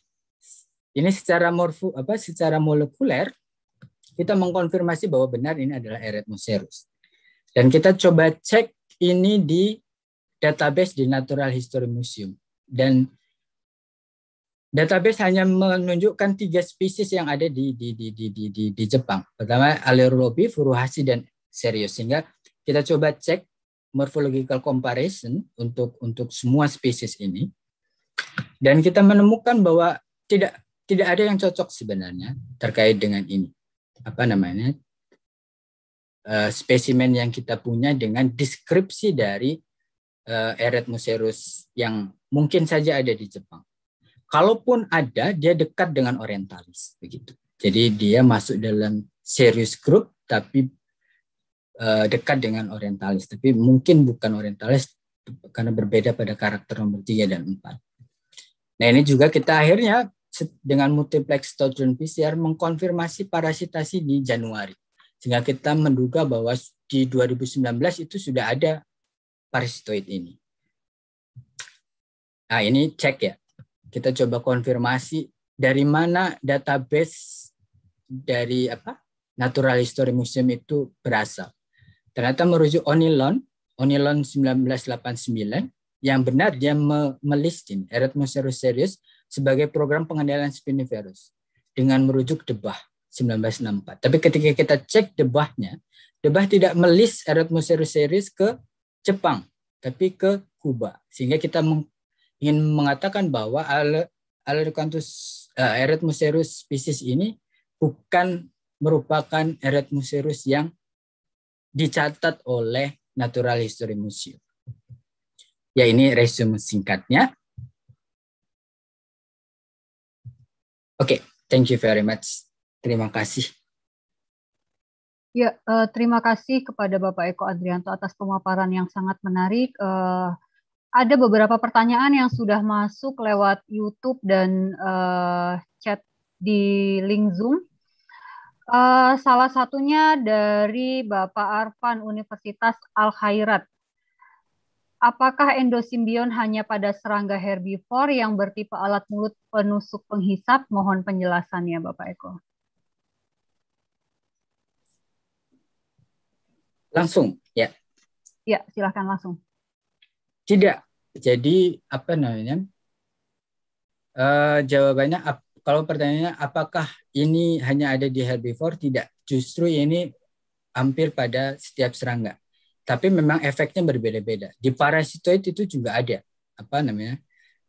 ini secara morfo apa secara molekuler kita mengkonfirmasi bahwa benar ini adalah Eretmoserus. Dan kita coba cek ini di database di Natural History Museum. Dan database hanya menunjukkan tiga spesies yang ada di di di di di, di, di Jepang. Pertama Alerurobi, Furuhashi dan Serius. Sehingga kita coba cek morphological comparison untuk untuk semua spesies ini. Dan kita menemukan bahwa tidak tidak ada yang cocok sebenarnya terkait dengan ini. Apa namanya? Uh, spesimen yang kita punya dengan deskripsi dari uh, eh, Eretmuserus yang mungkin saja ada di Jepang. Kalaupun ada, dia dekat dengan orientalis begitu. Jadi dia masuk dalam serius grup, tapi uh, dekat dengan orientalis, tapi mungkin bukan orientalis karena berbeda pada karakter nomor 3 dan 4. Nah, ini juga kita akhirnya dengan multiplex Stodron PCR mengkonfirmasi parasitasi di Januari. Sehingga kita menduga bahwa di 2019 itu sudah ada parasitoid ini. Nah, ini cek ya. Kita coba konfirmasi dari mana database dari apa? Natural History Museum itu berasal. Ternyata merujuk Onilon, Onilon 1989 yang benar dia melistin Erasmus Serius sebagai program pengendalian spiniferus dengan merujuk debah 1964. Tapi ketika kita cek debahnya, debah tidak melis Erasmus Serius ke Jepang, tapi ke Kuba. Sehingga kita ingin mengatakan bahwa Alerocanthus uh, eh, eretmuserus spesies ini bukan merupakan eretmuserus yang dicatat oleh Natural History Museum. Ya ini resume singkatnya. Oke, okay, thank you very much. Terima kasih. Ya, eh, terima kasih kepada Bapak Eko Adrianto atas pemaparan yang sangat menarik. Eh, ada beberapa pertanyaan yang sudah masuk lewat YouTube dan eh, chat di link Zoom. Eh, salah satunya dari Bapak Arfan Universitas Al Khairat. Apakah endosimbion hanya pada serangga herbivor yang bertipe alat mulut penusuk penghisap? Mohon penjelasannya, Bapak Eko. Langsung, ya. Ya, silahkan langsung. Tidak. Jadi apa namanya? Uh, jawabannya kalau pertanyaannya apakah ini hanya ada di herbivore? Tidak. Justru ini hampir pada setiap serangga. Tapi memang efeknya berbeda-beda. Di parasitoid itu juga ada apa namanya?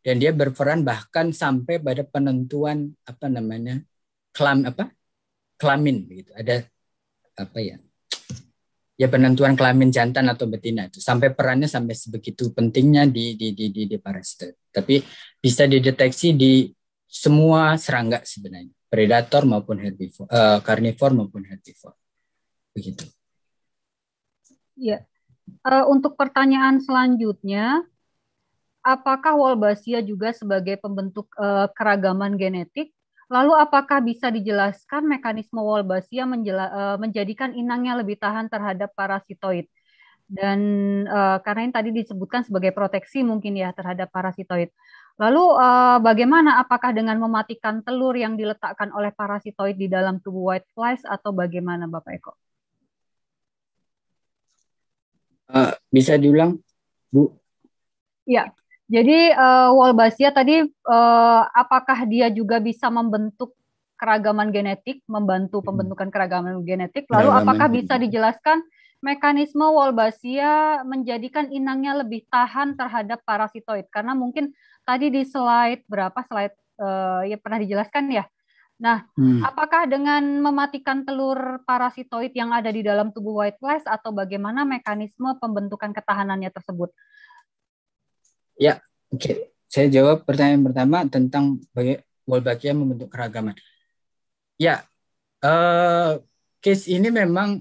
Dan dia berperan bahkan sampai pada penentuan apa namanya? kelam apa? kelamin begitu Ada apa ya? ya penentuan kelamin jantan atau betina itu sampai perannya sampai sebegitu pentingnya di di di di, di parasite. Tapi bisa dideteksi di semua serangga sebenarnya, predator maupun herbivore, uh, karnivor maupun herbivore. Begitu. Ya. Uh, untuk pertanyaan selanjutnya, apakah Wolbachia juga sebagai pembentuk uh, keragaman genetik Lalu apakah bisa dijelaskan mekanisme Wolbachia menjela, eh, menjadikan inangnya lebih tahan terhadap parasitoid? Dan uh, karena ini tadi disebutkan sebagai proteksi mungkin ya terhadap parasitoid. Lalu uh, bagaimana apakah dengan mematikan telur yang diletakkan oleh parasitoid di dalam tubuh whiteflies atau bagaimana Bapak Eko? Uh, bisa diulang, Bu? Ya, jadi uh, tadi uh, apakah dia juga bisa membentuk keragaman genetik, membantu hmm. pembentukan keragaman genetik? Lalu apakah bisa dijelaskan mekanisme Wolbasia menjadikan inangnya lebih tahan terhadap parasitoid? Karena mungkin tadi di slide berapa slide uh, ya pernah dijelaskan ya. Nah, hmm. apakah dengan mematikan telur parasitoid yang ada di dalam tubuh white flies atau bagaimana mekanisme pembentukan ketahanannya tersebut? Ya, oke. Okay. Saya jawab pertanyaan pertama tentang Wolbachia membentuk keragaman. Ya, uh, case ini memang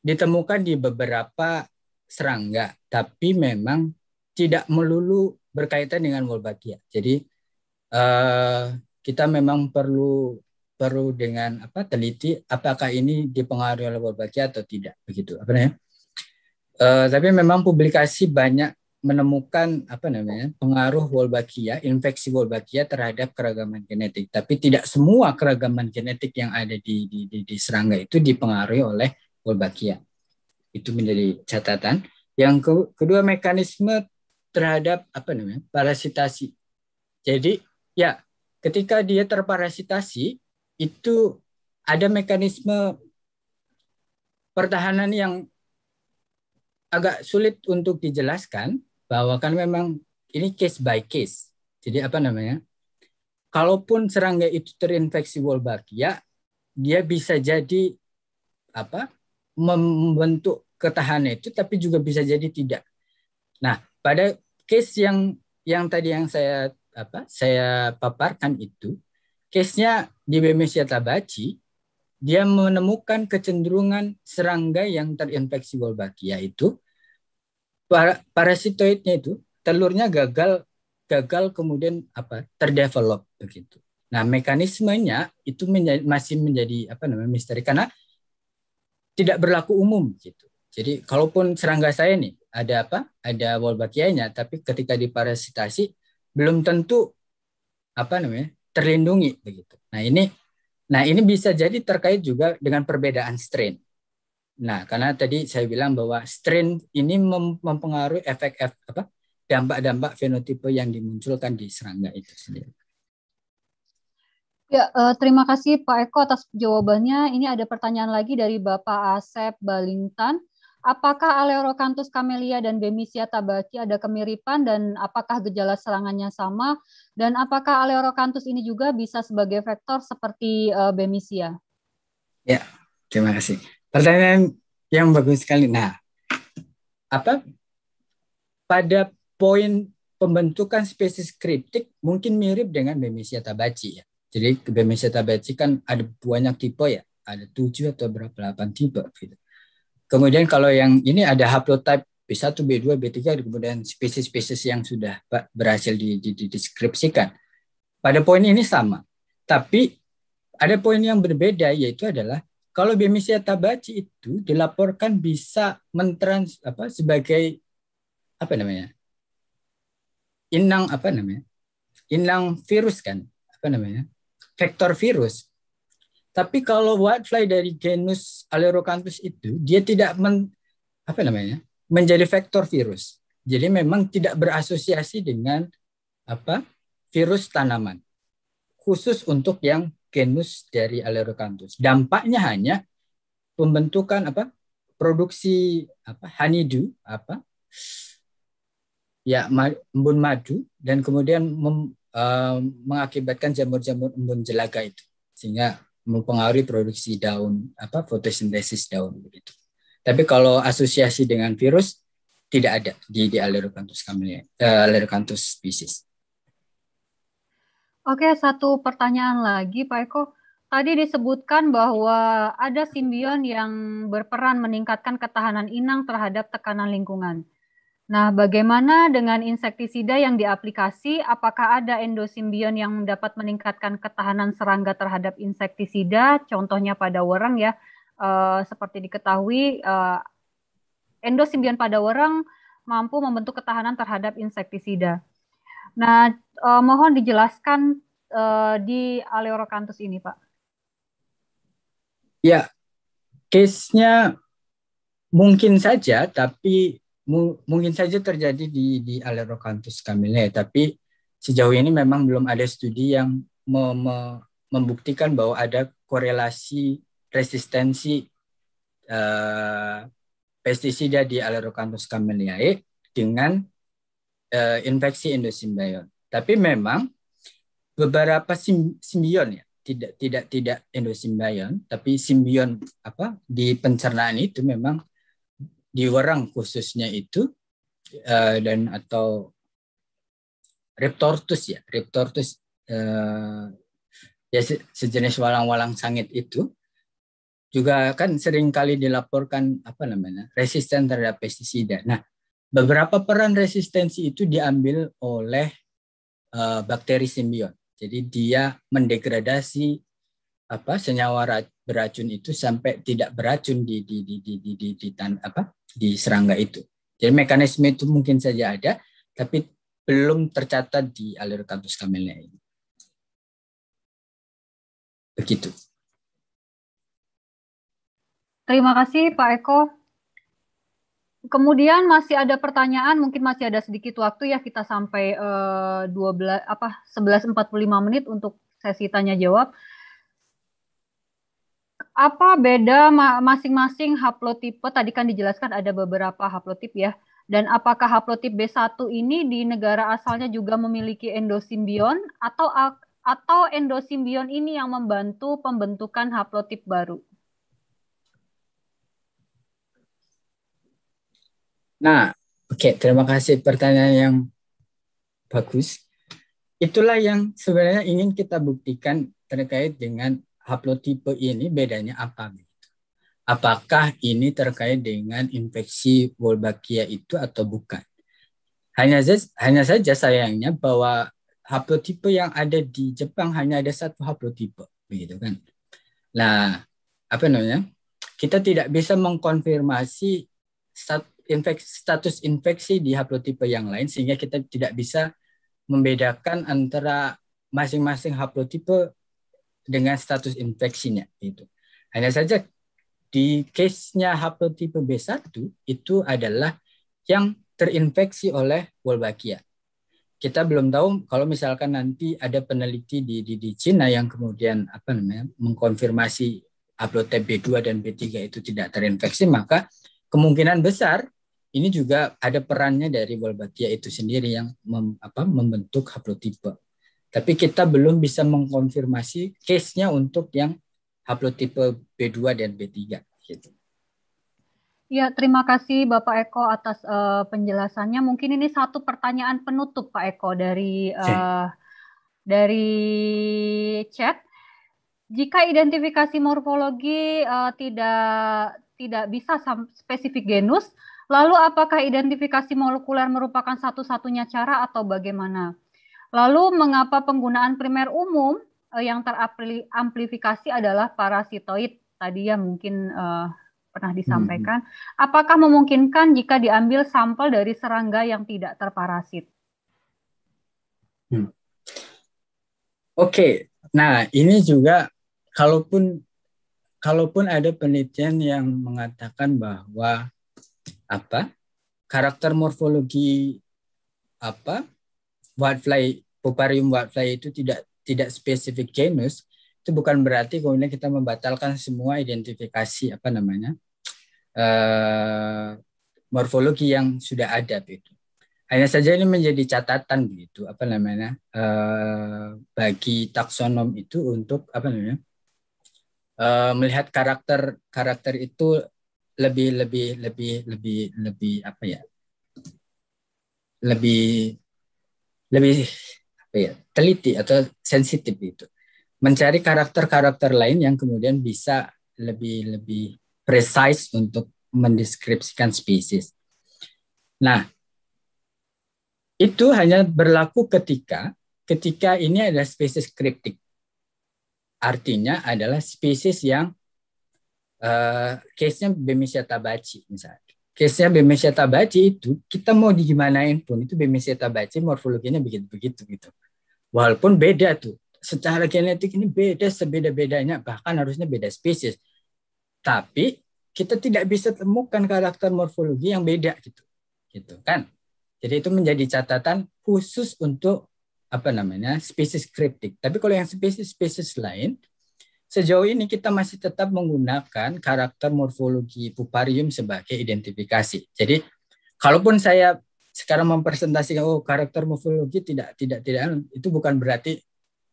ditemukan di beberapa serangga, tapi memang tidak melulu berkaitan dengan Wolbachia. Jadi uh, kita memang perlu perlu dengan apa teliti apakah ini dipengaruhi oleh Wolbachia atau tidak begitu apa namanya? Uh, tapi memang publikasi banyak menemukan apa namanya pengaruh Wolbachia, infeksi Wolbachia terhadap keragaman genetik. Tapi tidak semua keragaman genetik yang ada di di, di, di serangga itu dipengaruhi oleh Wolbachia. Itu menjadi catatan. Yang ke, kedua mekanisme terhadap apa namanya parasitasi. Jadi ya ketika dia terparasitasi itu ada mekanisme pertahanan yang agak sulit untuk dijelaskan bahwa kan memang ini case by case. Jadi apa namanya? Kalaupun serangga itu terinfeksi Wolbachia, dia bisa jadi apa? membentuk ketahanan itu tapi juga bisa jadi tidak. Nah, pada case yang yang tadi yang saya apa? saya paparkan itu, case-nya di Bemesia Tabaci dia menemukan kecenderungan serangga yang terinfeksi Wolbachia itu para parasitoidnya itu telurnya gagal gagal kemudian apa terdevelop begitu. Nah mekanismenya itu menjadi, masih menjadi apa namanya misteri karena tidak berlaku umum gitu. Jadi kalaupun serangga saya nih ada apa ada wolbachianya tapi ketika diparasitasi belum tentu apa namanya terlindungi begitu. Nah ini nah ini bisa jadi terkait juga dengan perbedaan strain Nah, karena tadi saya bilang bahwa strain ini mempengaruhi efek, apa dampak-dampak fenotipe yang dimunculkan di serangga itu sendiri. Ya, eh, terima kasih Pak Eko atas jawabannya. Ini ada pertanyaan lagi dari Bapak Asep Balintan. Apakah Alerocanthus camellia dan Bemisia tabaki ada kemiripan dan apakah gejala serangannya sama? Dan apakah Alerocanthus ini juga bisa sebagai vektor seperti Bemisia? Eh, ya, terima kasih. Pertanyaan yang bagus sekali. Nah, apa pada poin pembentukan spesies kriptik mungkin mirip dengan Bemisia tabaci ya. Jadi Bemisia tabaci kan ada banyak tipe ya, ada tujuh atau berapa delapan tipe gitu. Kemudian kalau yang ini ada haplotype B1, B2, B3, kemudian spesies-spesies yang sudah berhasil dideskripsikan. Pada poin ini sama, tapi ada poin yang berbeda yaitu adalah kalau biomisia tabaci itu dilaporkan bisa mentrans apa sebagai apa namanya? Inang apa namanya? Inang virus kan apa namanya? Vektor virus. Tapi kalau whitefly dari genus Alerocanthus itu dia tidak men, apa namanya? menjadi vektor virus. Jadi memang tidak berasosiasi dengan apa? virus tanaman. Khusus untuk yang genus dari Alerocanthus. Dampaknya hanya pembentukan apa? produksi apa? honeydew apa? ya embun madu dan kemudian mem, uh, mengakibatkan jamur-jamur embun jelaga itu sehingga mempengaruhi produksi daun apa fotosintesis daun begitu. Tapi kalau asosiasi dengan virus tidak ada di di Alerocanthus camellia, uh, eh, Alerocanthus species. Oke, satu pertanyaan lagi, Pak Eko. Tadi disebutkan bahwa ada simbion yang berperan meningkatkan ketahanan inang terhadap tekanan lingkungan. Nah, bagaimana dengan insektisida yang diaplikasi? Apakah ada endosimbion yang dapat meningkatkan ketahanan serangga terhadap insektisida? Contohnya pada orang ya, eh, seperti diketahui, eh, endosimbion pada orang mampu membentuk ketahanan terhadap insektisida. Nah, uh, mohon dijelaskan uh, di Aleorocanthus ini, Pak. Ya, case-nya mungkin saja, tapi mu mungkin saja terjadi di, di Aleorocanthus Kamilnya. tapi sejauh ini memang belum ada studi yang me me membuktikan bahwa ada korelasi resistensi uh, pestisida di Alerocanthus Kamilnya dengan uh, infeksi endosimbiont. Tapi memang beberapa sim, simbion ya, tidak tidak tidak endosimbion, tapi simbion apa di pencernaan itu memang di orang khususnya itu uh, dan atau Reptortus ya, Reptortus uh, eh, ya sejenis walang-walang sangit itu juga kan sering kali dilaporkan apa namanya resisten terhadap pestisida. Nah, beberapa peran resistensi itu diambil oleh Eh, bakteri simbion. Jadi dia mendegradasi apa senyawa beracun itu sampai tidak beracun di di di di di, di, di tan, apa di serangga itu. Jadi mekanisme itu mungkin saja ada, tapi belum tercatat di alur kampus kamelnya ini. Begitu. Terima kasih Pak Eko Kemudian masih ada pertanyaan, mungkin masih ada sedikit waktu ya kita sampai uh, apa 11.45 menit untuk sesi tanya jawab. Apa beda masing-masing haplotipe? Tadi kan dijelaskan ada beberapa haplotip ya. Dan apakah haplotip B1 ini di negara asalnya juga memiliki endosimbion atau atau endosimbion ini yang membantu pembentukan haplotip baru? Nah, oke, okay, terima kasih pertanyaan yang bagus. Itulah yang sebenarnya ingin kita buktikan terkait dengan haplotipe ini bedanya apa gitu. Apakah ini terkait dengan infeksi Wolbachia itu atau bukan? Hanya saja, hanya saja sayangnya bahwa haplotipe yang ada di Jepang hanya ada satu haplotipe, begitu kan? Nah, apa namanya? Kita tidak bisa mengkonfirmasi satu infeksi, status infeksi di haplotipe yang lain sehingga kita tidak bisa membedakan antara masing-masing haplotipe dengan status infeksinya itu. Hanya saja di case-nya haplotipe B1 itu adalah yang terinfeksi oleh Wolbachia. Kita belum tahu kalau misalkan nanti ada peneliti di, di, di Cina yang kemudian apa namanya mengkonfirmasi haplotipe B2 dan B3 itu tidak terinfeksi, maka kemungkinan besar ini juga ada perannya dari Wolbachia itu sendiri yang mem, apa, membentuk haplotipe. Tapi kita belum bisa mengkonfirmasi case-nya untuk yang haplotipe B2 dan B3 gitu. Ya, terima kasih Bapak Eko atas uh, penjelasannya. Mungkin ini satu pertanyaan penutup Pak Eko dari uh, dari chat. Jika identifikasi morfologi uh, tidak tidak bisa spesifik genus, Lalu apakah identifikasi molekuler merupakan satu-satunya cara atau bagaimana? Lalu mengapa penggunaan primer umum eh, yang teramplifikasi adalah parasitoid tadi ya mungkin uh, pernah hmm, hmm. disampaikan. Hmm. Apakah memungkinkan jika diambil sampel dari serangga yang tidak terparasit? Hmm. Oke, okay. nah ini juga kalaupun kalaupun ada penelitian yang mengatakan bahwa apa karakter morfologi apa whitefly Poparium whitefly itu tidak tidak spesifik genus itu bukan berarti kemudian kita membatalkan semua identifikasi apa namanya uh, morfologi yang sudah ada itu Hanya saja ini menjadi catatan gitu apa namanya uh, bagi taksonom itu untuk apa namanya uh, melihat karakter karakter itu lebih lebih lebih lebih lebih apa ya lebih lebih apa ya teliti atau sensitif itu mencari karakter-karakter lain yang kemudian bisa lebih lebih precise untuk mendeskripsikan spesies. Nah, itu hanya berlaku ketika ketika ini adalah spesies kriptik. Artinya adalah spesies yang uh, case-nya Bemesia Tabaci misalnya. Case-nya Bemesia Tabaci itu kita mau digimanain pun itu Bemesia Tabaci morfologinya begitu-begitu gitu. Walaupun beda tuh. Secara genetik ini beda sebeda-bedanya bahkan harusnya beda spesies. Tapi kita tidak bisa temukan karakter morfologi yang beda gitu. Gitu kan? Jadi itu menjadi catatan khusus untuk apa namanya? spesies kriptik. Tapi kalau yang spesies-spesies lain sejauh ini kita masih tetap menggunakan karakter morfologi puparium sebagai identifikasi. Jadi kalaupun saya sekarang mempresentasikan oh karakter morfologi tidak tidak tidak itu bukan berarti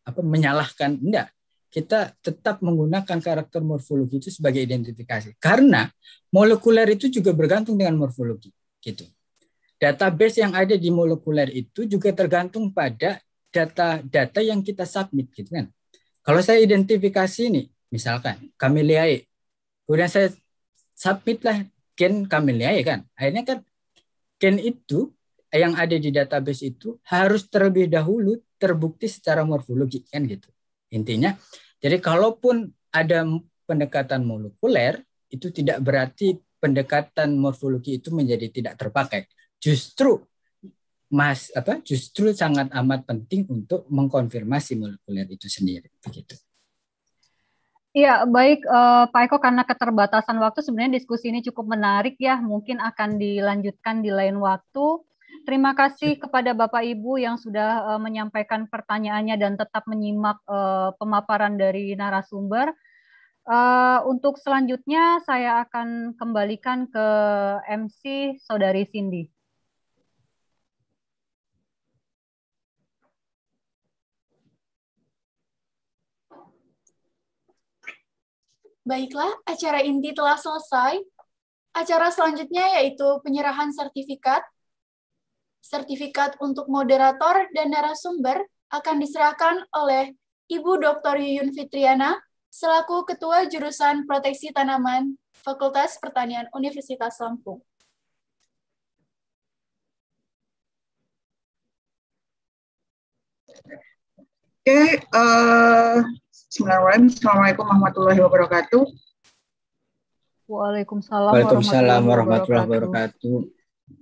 apa menyalahkan enggak kita tetap menggunakan karakter morfologi itu sebagai identifikasi karena molekuler itu juga bergantung dengan morfologi gitu database yang ada di molekuler itu juga tergantung pada data-data yang kita submit gitu kan kalau saya identifikasi nih, misalkan kameliae, kemudian saya submit lah gen kameliae kan. Akhirnya kan Ken itu yang ada di database itu harus terlebih dahulu terbukti secara morfologi kan gitu. Intinya, jadi kalaupun ada pendekatan molekuler itu tidak berarti pendekatan morfologi itu menjadi tidak terpakai. Justru mas apa justru sangat amat penting untuk mengkonfirmasi molekuler itu sendiri begitu. Iya, baik uh, Pak Eko karena keterbatasan waktu sebenarnya diskusi ini cukup menarik ya, mungkin akan dilanjutkan di lain waktu. Terima kasih kepada Bapak Ibu yang sudah uh, menyampaikan pertanyaannya dan tetap menyimak uh, pemaparan dari narasumber. Uh, untuk selanjutnya saya akan kembalikan ke MC Saudari Cindy. Baiklah, acara inti telah selesai. Acara selanjutnya yaitu penyerahan sertifikat. Sertifikat untuk moderator dan narasumber akan diserahkan oleh Ibu Dr. Yuyun Fitriana selaku Ketua Jurusan Proteksi Tanaman Fakultas Pertanian Universitas Lampung. Oke, okay, uh, eh, Bismillahirrahmanirrahim. Assalamualaikum warahmatullahi wabarakatuh. Waalaikumsalam, Waalaikumsalam warahmatullahi wabarakatuh.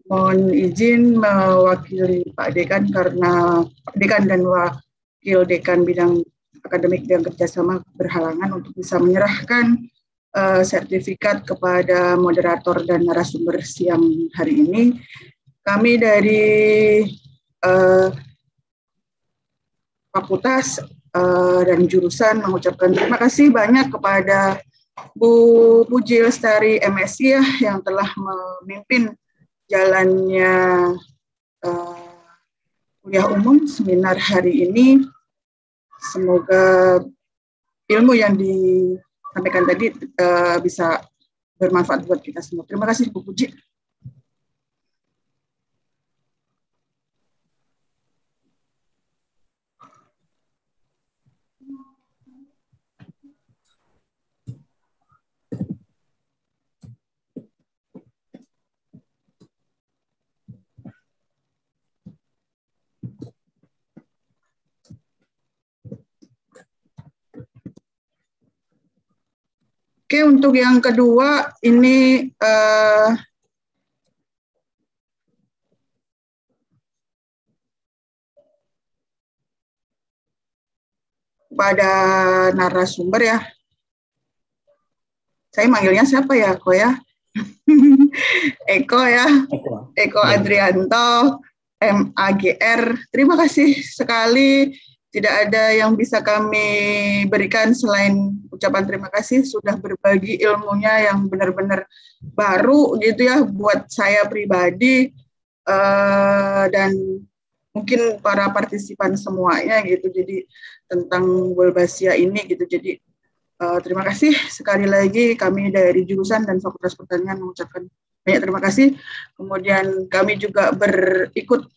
Mohon izin mewakili Pak Dekan karena Pak Dekan dan Wakil Dekan Bidang Akademik dan Kerjasama berhalangan untuk bisa menyerahkan uh, sertifikat kepada moderator dan narasumber siang hari ini. Kami dari uh, Fakultas uh, dan jurusan mengucapkan terima kasih banyak kepada Bu Puji Lestari MSI ya, yang telah memimpin jalannya uh, kuliah umum seminar hari ini. Semoga ilmu yang disampaikan tadi uh, bisa bermanfaat buat kita semua. Terima kasih Bu Puji. Oke, untuk yang kedua ini uh, eh, pada narasumber ya. Saya manggilnya siapa ya, Eko ya? Eko ya, Eko, Eko ya. Adrianto, MAGR. Terima kasih sekali tidak ada yang bisa kami berikan selain ucapan terima kasih sudah berbagi ilmunya yang benar-benar baru gitu ya buat saya pribadi uh, dan mungkin para partisipan semuanya gitu jadi tentang Wolbasia ini gitu jadi uh, terima kasih sekali lagi kami dari jurusan dan Fakultas Pertanian mengucapkan banyak terima kasih kemudian kami juga berikut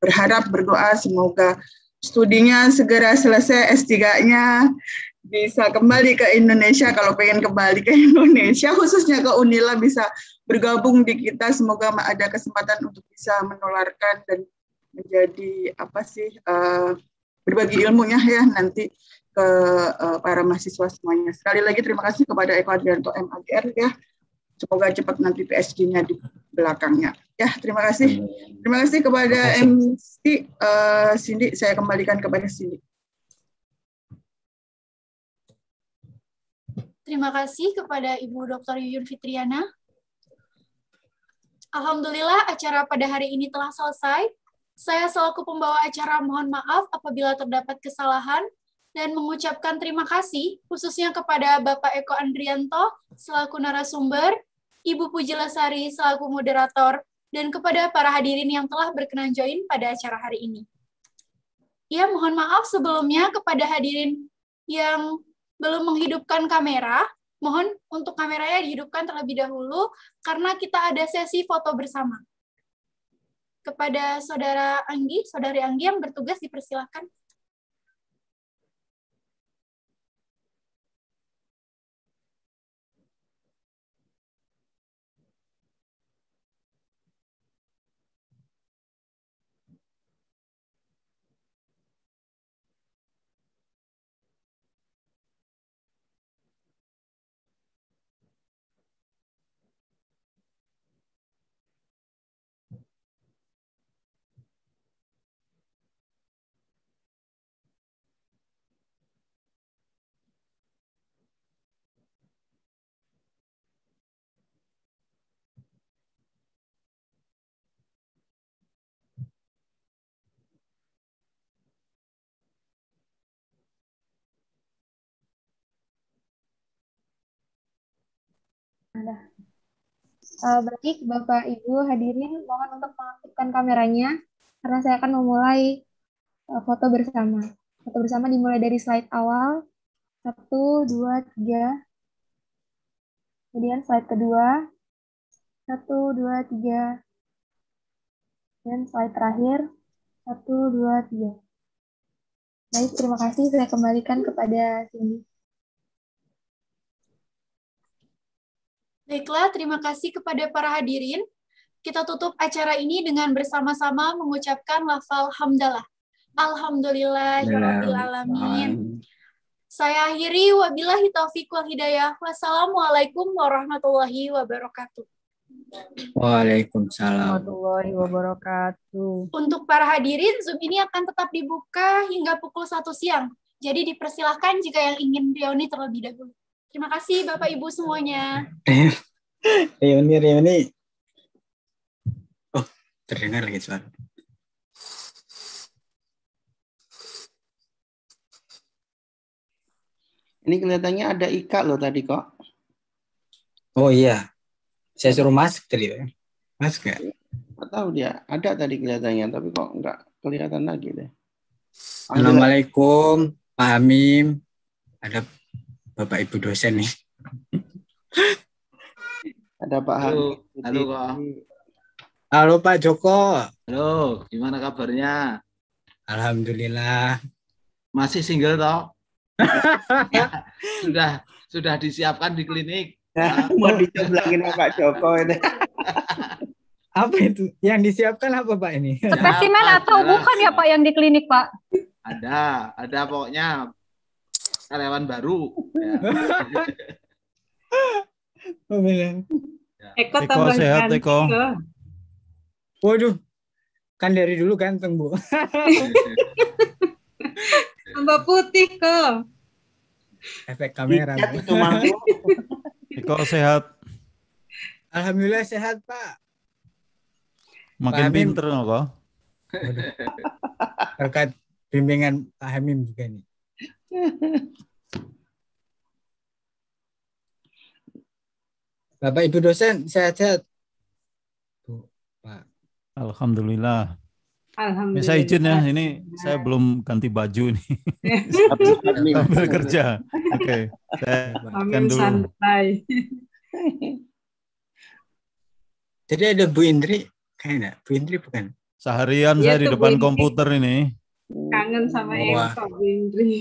berharap berdoa semoga studinya segera selesai S3-nya bisa kembali ke Indonesia kalau pengen kembali ke Indonesia khususnya ke Unila bisa bergabung di kita semoga ada kesempatan untuk bisa menularkan dan menjadi apa sih uh, berbagi ilmunya ya nanti ke uh, para mahasiswa semuanya sekali lagi terima kasih kepada Eko Adrianto MAGR ya semoga cepat nanti PSG-nya di belakangnya. Ya, terima kasih. Terima kasih kepada MC uh, eh, Cindy. Saya kembalikan kepada Cindy. Terima kasih kepada Ibu Dr. Yuyun Fitriana. Alhamdulillah acara pada hari ini telah selesai. Saya selaku pembawa acara mohon maaf apabila terdapat kesalahan dan mengucapkan terima kasih khususnya kepada Bapak Eko Andrianto selaku narasumber, Ibu Puji Lesari selaku moderator, dan kepada para hadirin yang telah berkenan join pada acara hari ini. Ya, mohon maaf sebelumnya kepada hadirin yang belum menghidupkan kamera, mohon untuk kameranya dihidupkan terlebih dahulu karena kita ada sesi foto bersama. Kepada Saudara Anggi, Saudari Anggi yang bertugas dipersilahkan. Ada. Uh, eh, baik, Bapak Ibu hadirin, mohon untuk mengaktifkan kameranya karena saya akan memulai uh, foto bersama. Foto bersama dimulai dari slide awal. Satu, dua, tiga. Kemudian slide kedua. Satu, dua, tiga. Dan slide terakhir. Satu, dua, tiga. Baik, terima kasih. Saya kembalikan kepada sini. Baiklah, terima kasih kepada para hadirin. Kita tutup acara ini dengan bersama-sama mengucapkan lafal hamdalah. Alhamdulillah, ya alamin. Saya akhiri, wabillahi taufiq wal hidayah. Wassalamualaikum warahmatullahi wabarakatuh. Waalaikumsalam. Warahmatullahi wabarakatuh. Untuk para hadirin, Zoom ini akan tetap dibuka hingga pukul satu siang. Jadi dipersilahkan jika yang ingin reuni terlebih dahulu. Terima kasih Bapak Ibu semuanya. reuni reuni. Oh, terdengar lagi suara. Ini kelihatannya ada Ika loh tadi kok. Oh iya. Saya suruh masuk tadi. Masuk ya? Iya. Nggak tahu dia. Ada tadi kelihatannya, tapi kok nggak kelihatan lagi deh. Assalamualaikum, Pak Hamim. Ada Bapak Ibu dosen nih. Ada Pak Halo, halo Pak. Halo Pak Joko. Halo, gimana kabarnya? Alhamdulillah. Masih single toh? sudah sudah disiapkan di klinik. Ya, mau dicoblangin Pak Joko ini. apa itu? Yang disiapkan apa Pak ini? Spesimen atau bukan ya Pak yang di klinik Pak? Ada, ada pokoknya karyawan baru. Ya. ya. Eko, Eko sehat Eko. Waduh, kan dari dulu ganteng bu. Tambah putih kok. Efek kamera. Iya, Eko sehat. Alhamdulillah sehat Pak. Makin Pak pinter kok. Berkat bimbingan Pak Hamim juga nih. Bapak Ibu dosen sehat-sehat. Alhamdulillah. Alhamdulillah. Bisa saya izin ya, ini saya belum ganti baju nih. Sambil kerja. Oke, okay. saya dulu. santai. Jadi ada Bu Indri, kayaknya Bu Indri bukan? Seharian iya saya di depan komputer ini. Kangen sama Wah. Bu Indri.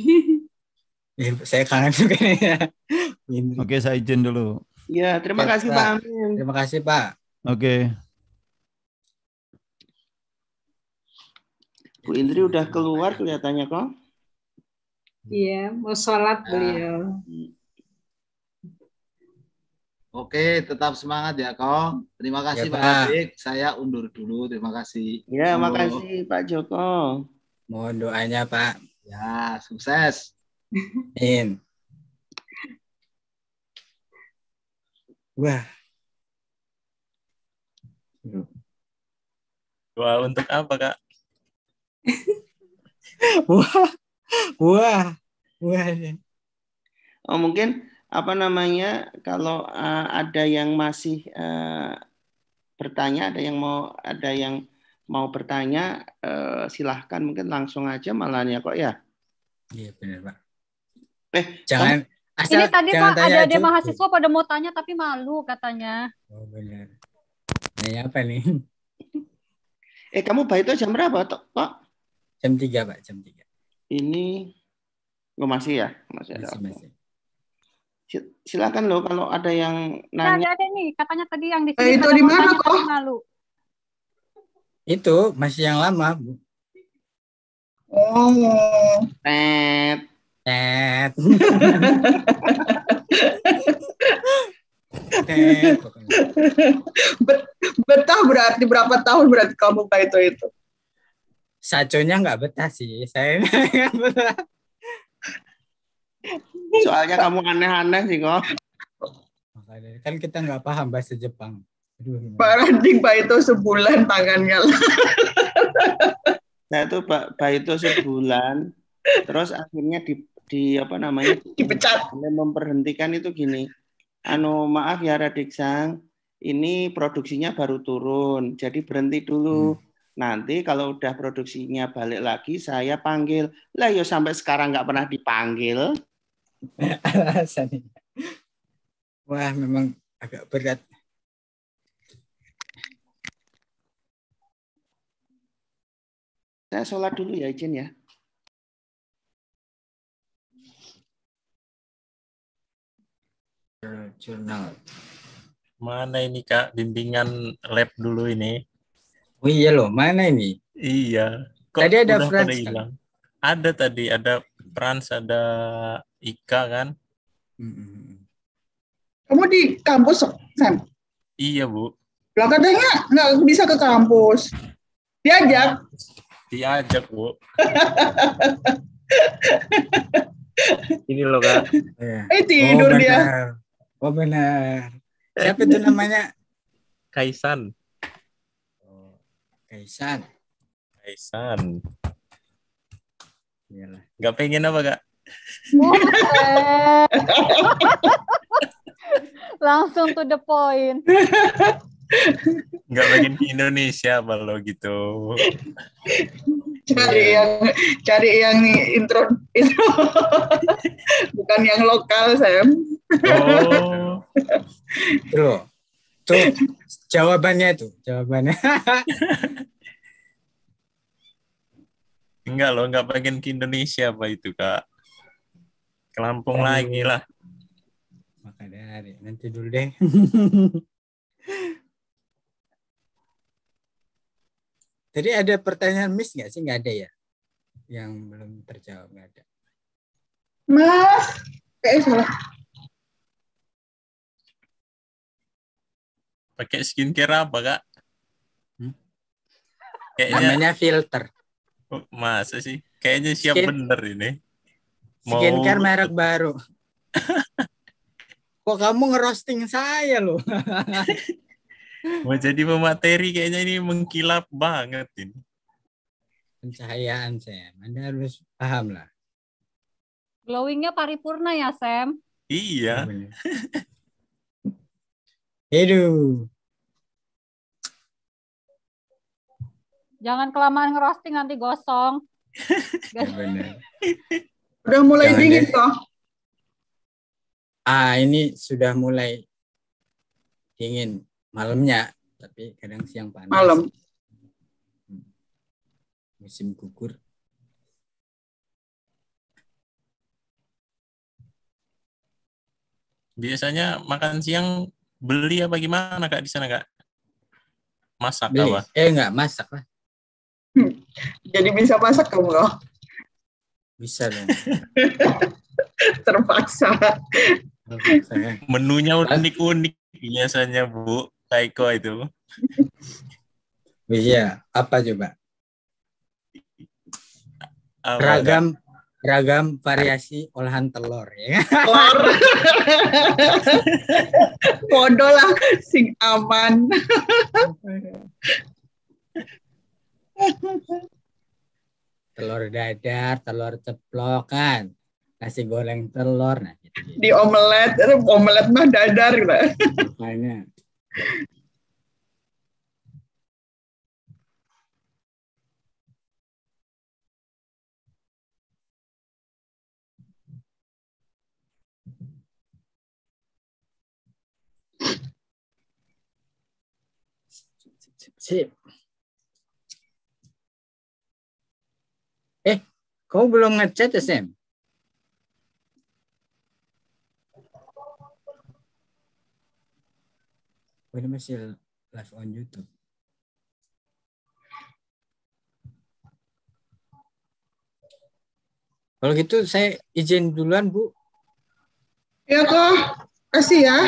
Iya, saya kangen juga nih ya. Oke, saya izin dulu. Ya, terima Pak, kasih Pak. Amin. Terima kasih Pak. Oke. Bu Indri udah keluar kelihatannya kok. Iya, mau sholat ah. beliau. Oke, tetap semangat ya, Kong. Terima ya, kasih ya, Pak Adik. Saya undur dulu. Terima kasih. Ya, terima kasih, Pak Joko. Mohon doanya, Pak. Ya, sukses. Amin. Wah. Wah, untuk apa, Kak? wah. Wah. Wah. Oh, mungkin apa namanya kalau uh, ada yang masih uh, bertanya, ada yang mau ada yang mau bertanya uh, silahkan mungkin langsung aja malahnya kok ya. Iya benar Pak. Eh, jangan Asal, ini tadi Pak ada ada mahasiswa pada mau tanya tapi malu katanya. Oh benar. Nanya apa nih? Eh kamu baik itu jam berapa Pak? Jam tiga Pak, jam tiga Ini lo oh, masih ya? Masih, masih ada. Masih. Silakan loh kalau ada yang nah, nanya. Nah, ada nih, katanya tadi yang di eh, itu di mana kok? Malu. Itu masih yang lama, Bu. Oh. Tet. Tet. Tet. betah berarti berapa tahun berarti kamu pak itu itu? Saconya nggak betah sih, saya betah. Soalnya kamu aneh-aneh sih kok. kan kita nggak paham bahasa Jepang. Parading Pak itu sebulan tangannya. saya tuh Pak itu sebulan, terus akhirnya di di apa namanya dipecat memperhentikan itu gini anu maaf ya Radik Sang ini produksinya baru turun jadi berhenti dulu hmm. nanti kalau udah produksinya balik lagi saya panggil lah yo ya sampai sekarang nggak pernah dipanggil wah memang agak berat saya sholat dulu ya izin ya jurnal. Mana ini Kak bimbingan lab dulu ini? Oh iya loh, mana ini? Iya. Kok tadi ada Frans kan? Ada tadi, ada Frans, ada Ika kan? Kamu di kampus, Sam? Iya, Bu. Lah katanya nggak bisa ke kampus. Diajak? Diajak, Bu. ini loh, Kak. Iya. Eh, tidur oh, dia. Oh benar. Siapa itu namanya? Kaisan. Kaisan. Kaisan. Iyalah. Gak pengen apa gak? Langsung to the point. Gak pengen di Indonesia apa lo gitu. cari yeah. yang cari yang intro intro bukan yang lokal Sam oh tuh tuh jawabannya itu jawabannya enggak loh enggak pengen ke Indonesia apa itu kak ke Lampung Aduh. lagi lah maka dari nanti dulu deh Jadi ada pertanyaan miss nggak sih? Nggak ada ya? Yang belum terjawab nggak ada. Mas, kayak salah. Pakai skincare apa kak? Hmm? Kayaknya... Namanya filter. Oh, masa sih? Kayaknya siap Skin... bener ini. Mau... Skincare merek baru. Kok kamu ngerosting saya loh? mau jadi pemateri kayaknya ini mengkilap banget ini. Pencahayaan, Sam. Anda harus paham lah. Glowingnya paripurna ya, Sam? Iya. Hidup. Jangan kelamaan ngerosting nanti gosong. Udah mulai Jangan dingin deh. toh. Ah, ini sudah mulai dingin malamnya tapi kadang siang panas malam hmm. musim gugur biasanya makan siang beli apa gimana kak di sana kak masak beli. Kak, eh enggak masak lah hmm. jadi bisa masak kamu loh bisa dong terpaksa. terpaksa menunya unik-unik biasanya bu Taiko itu. Iya, apa coba? Apa ragam kan? ragam variasi olahan telur ya. Telur. Bodoh lah sing aman. telur dadar, telur ceplok kan. Nasi goreng telur nah gitu. Di omelet, omelet mah dadar gitu. Makanya. Sip, Eh, kau belum ngechat ya, Sam? Oh, ini masih live on YouTube. Kalau gitu saya izin duluan, Bu. Ya, kok. Kasih ya.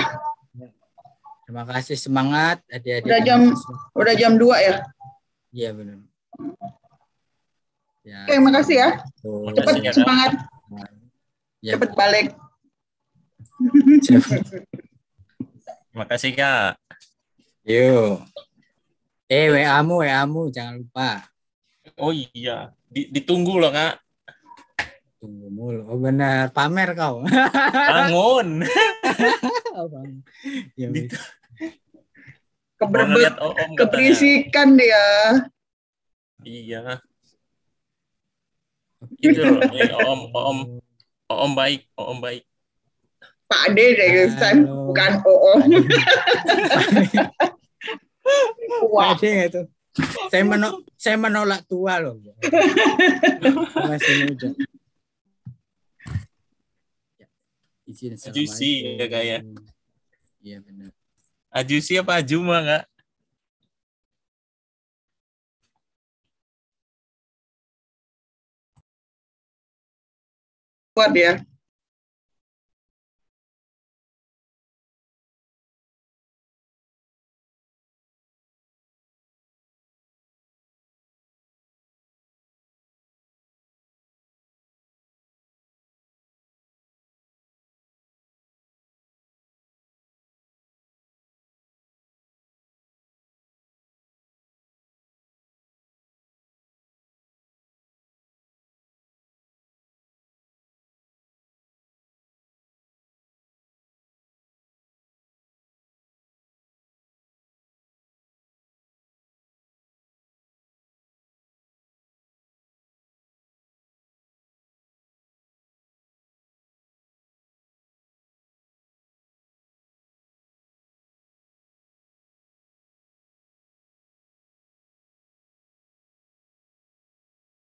Terima kasih semangat adik-adik. Udah jam semangat. udah jam 2 ya? Iya, benar. Ya. Oke, makasih ya. Cepat ya, semangat. Ya. Cepat balik. Cepat. Makasih Kak. Yo. Eh WA-mu, WA-mu jangan lupa. Oh iya, Di, ditunggu loh Kak. Tunggu mulu. Oh benar, pamer kau. Bangun. oh, bangun. Ya, Keberbet, oh, oh, keberisikan dia. Iya. Itu loh, om, om, om baik, om baik. Pak Ade deh this bukan OO. Wah. itu. Saya menolak, saya menolak tua loh. Masih muda. Ya, izin Ajusi ya kak ya. Iya benar. Ajusi apa Ajuma kak? Kuat ya.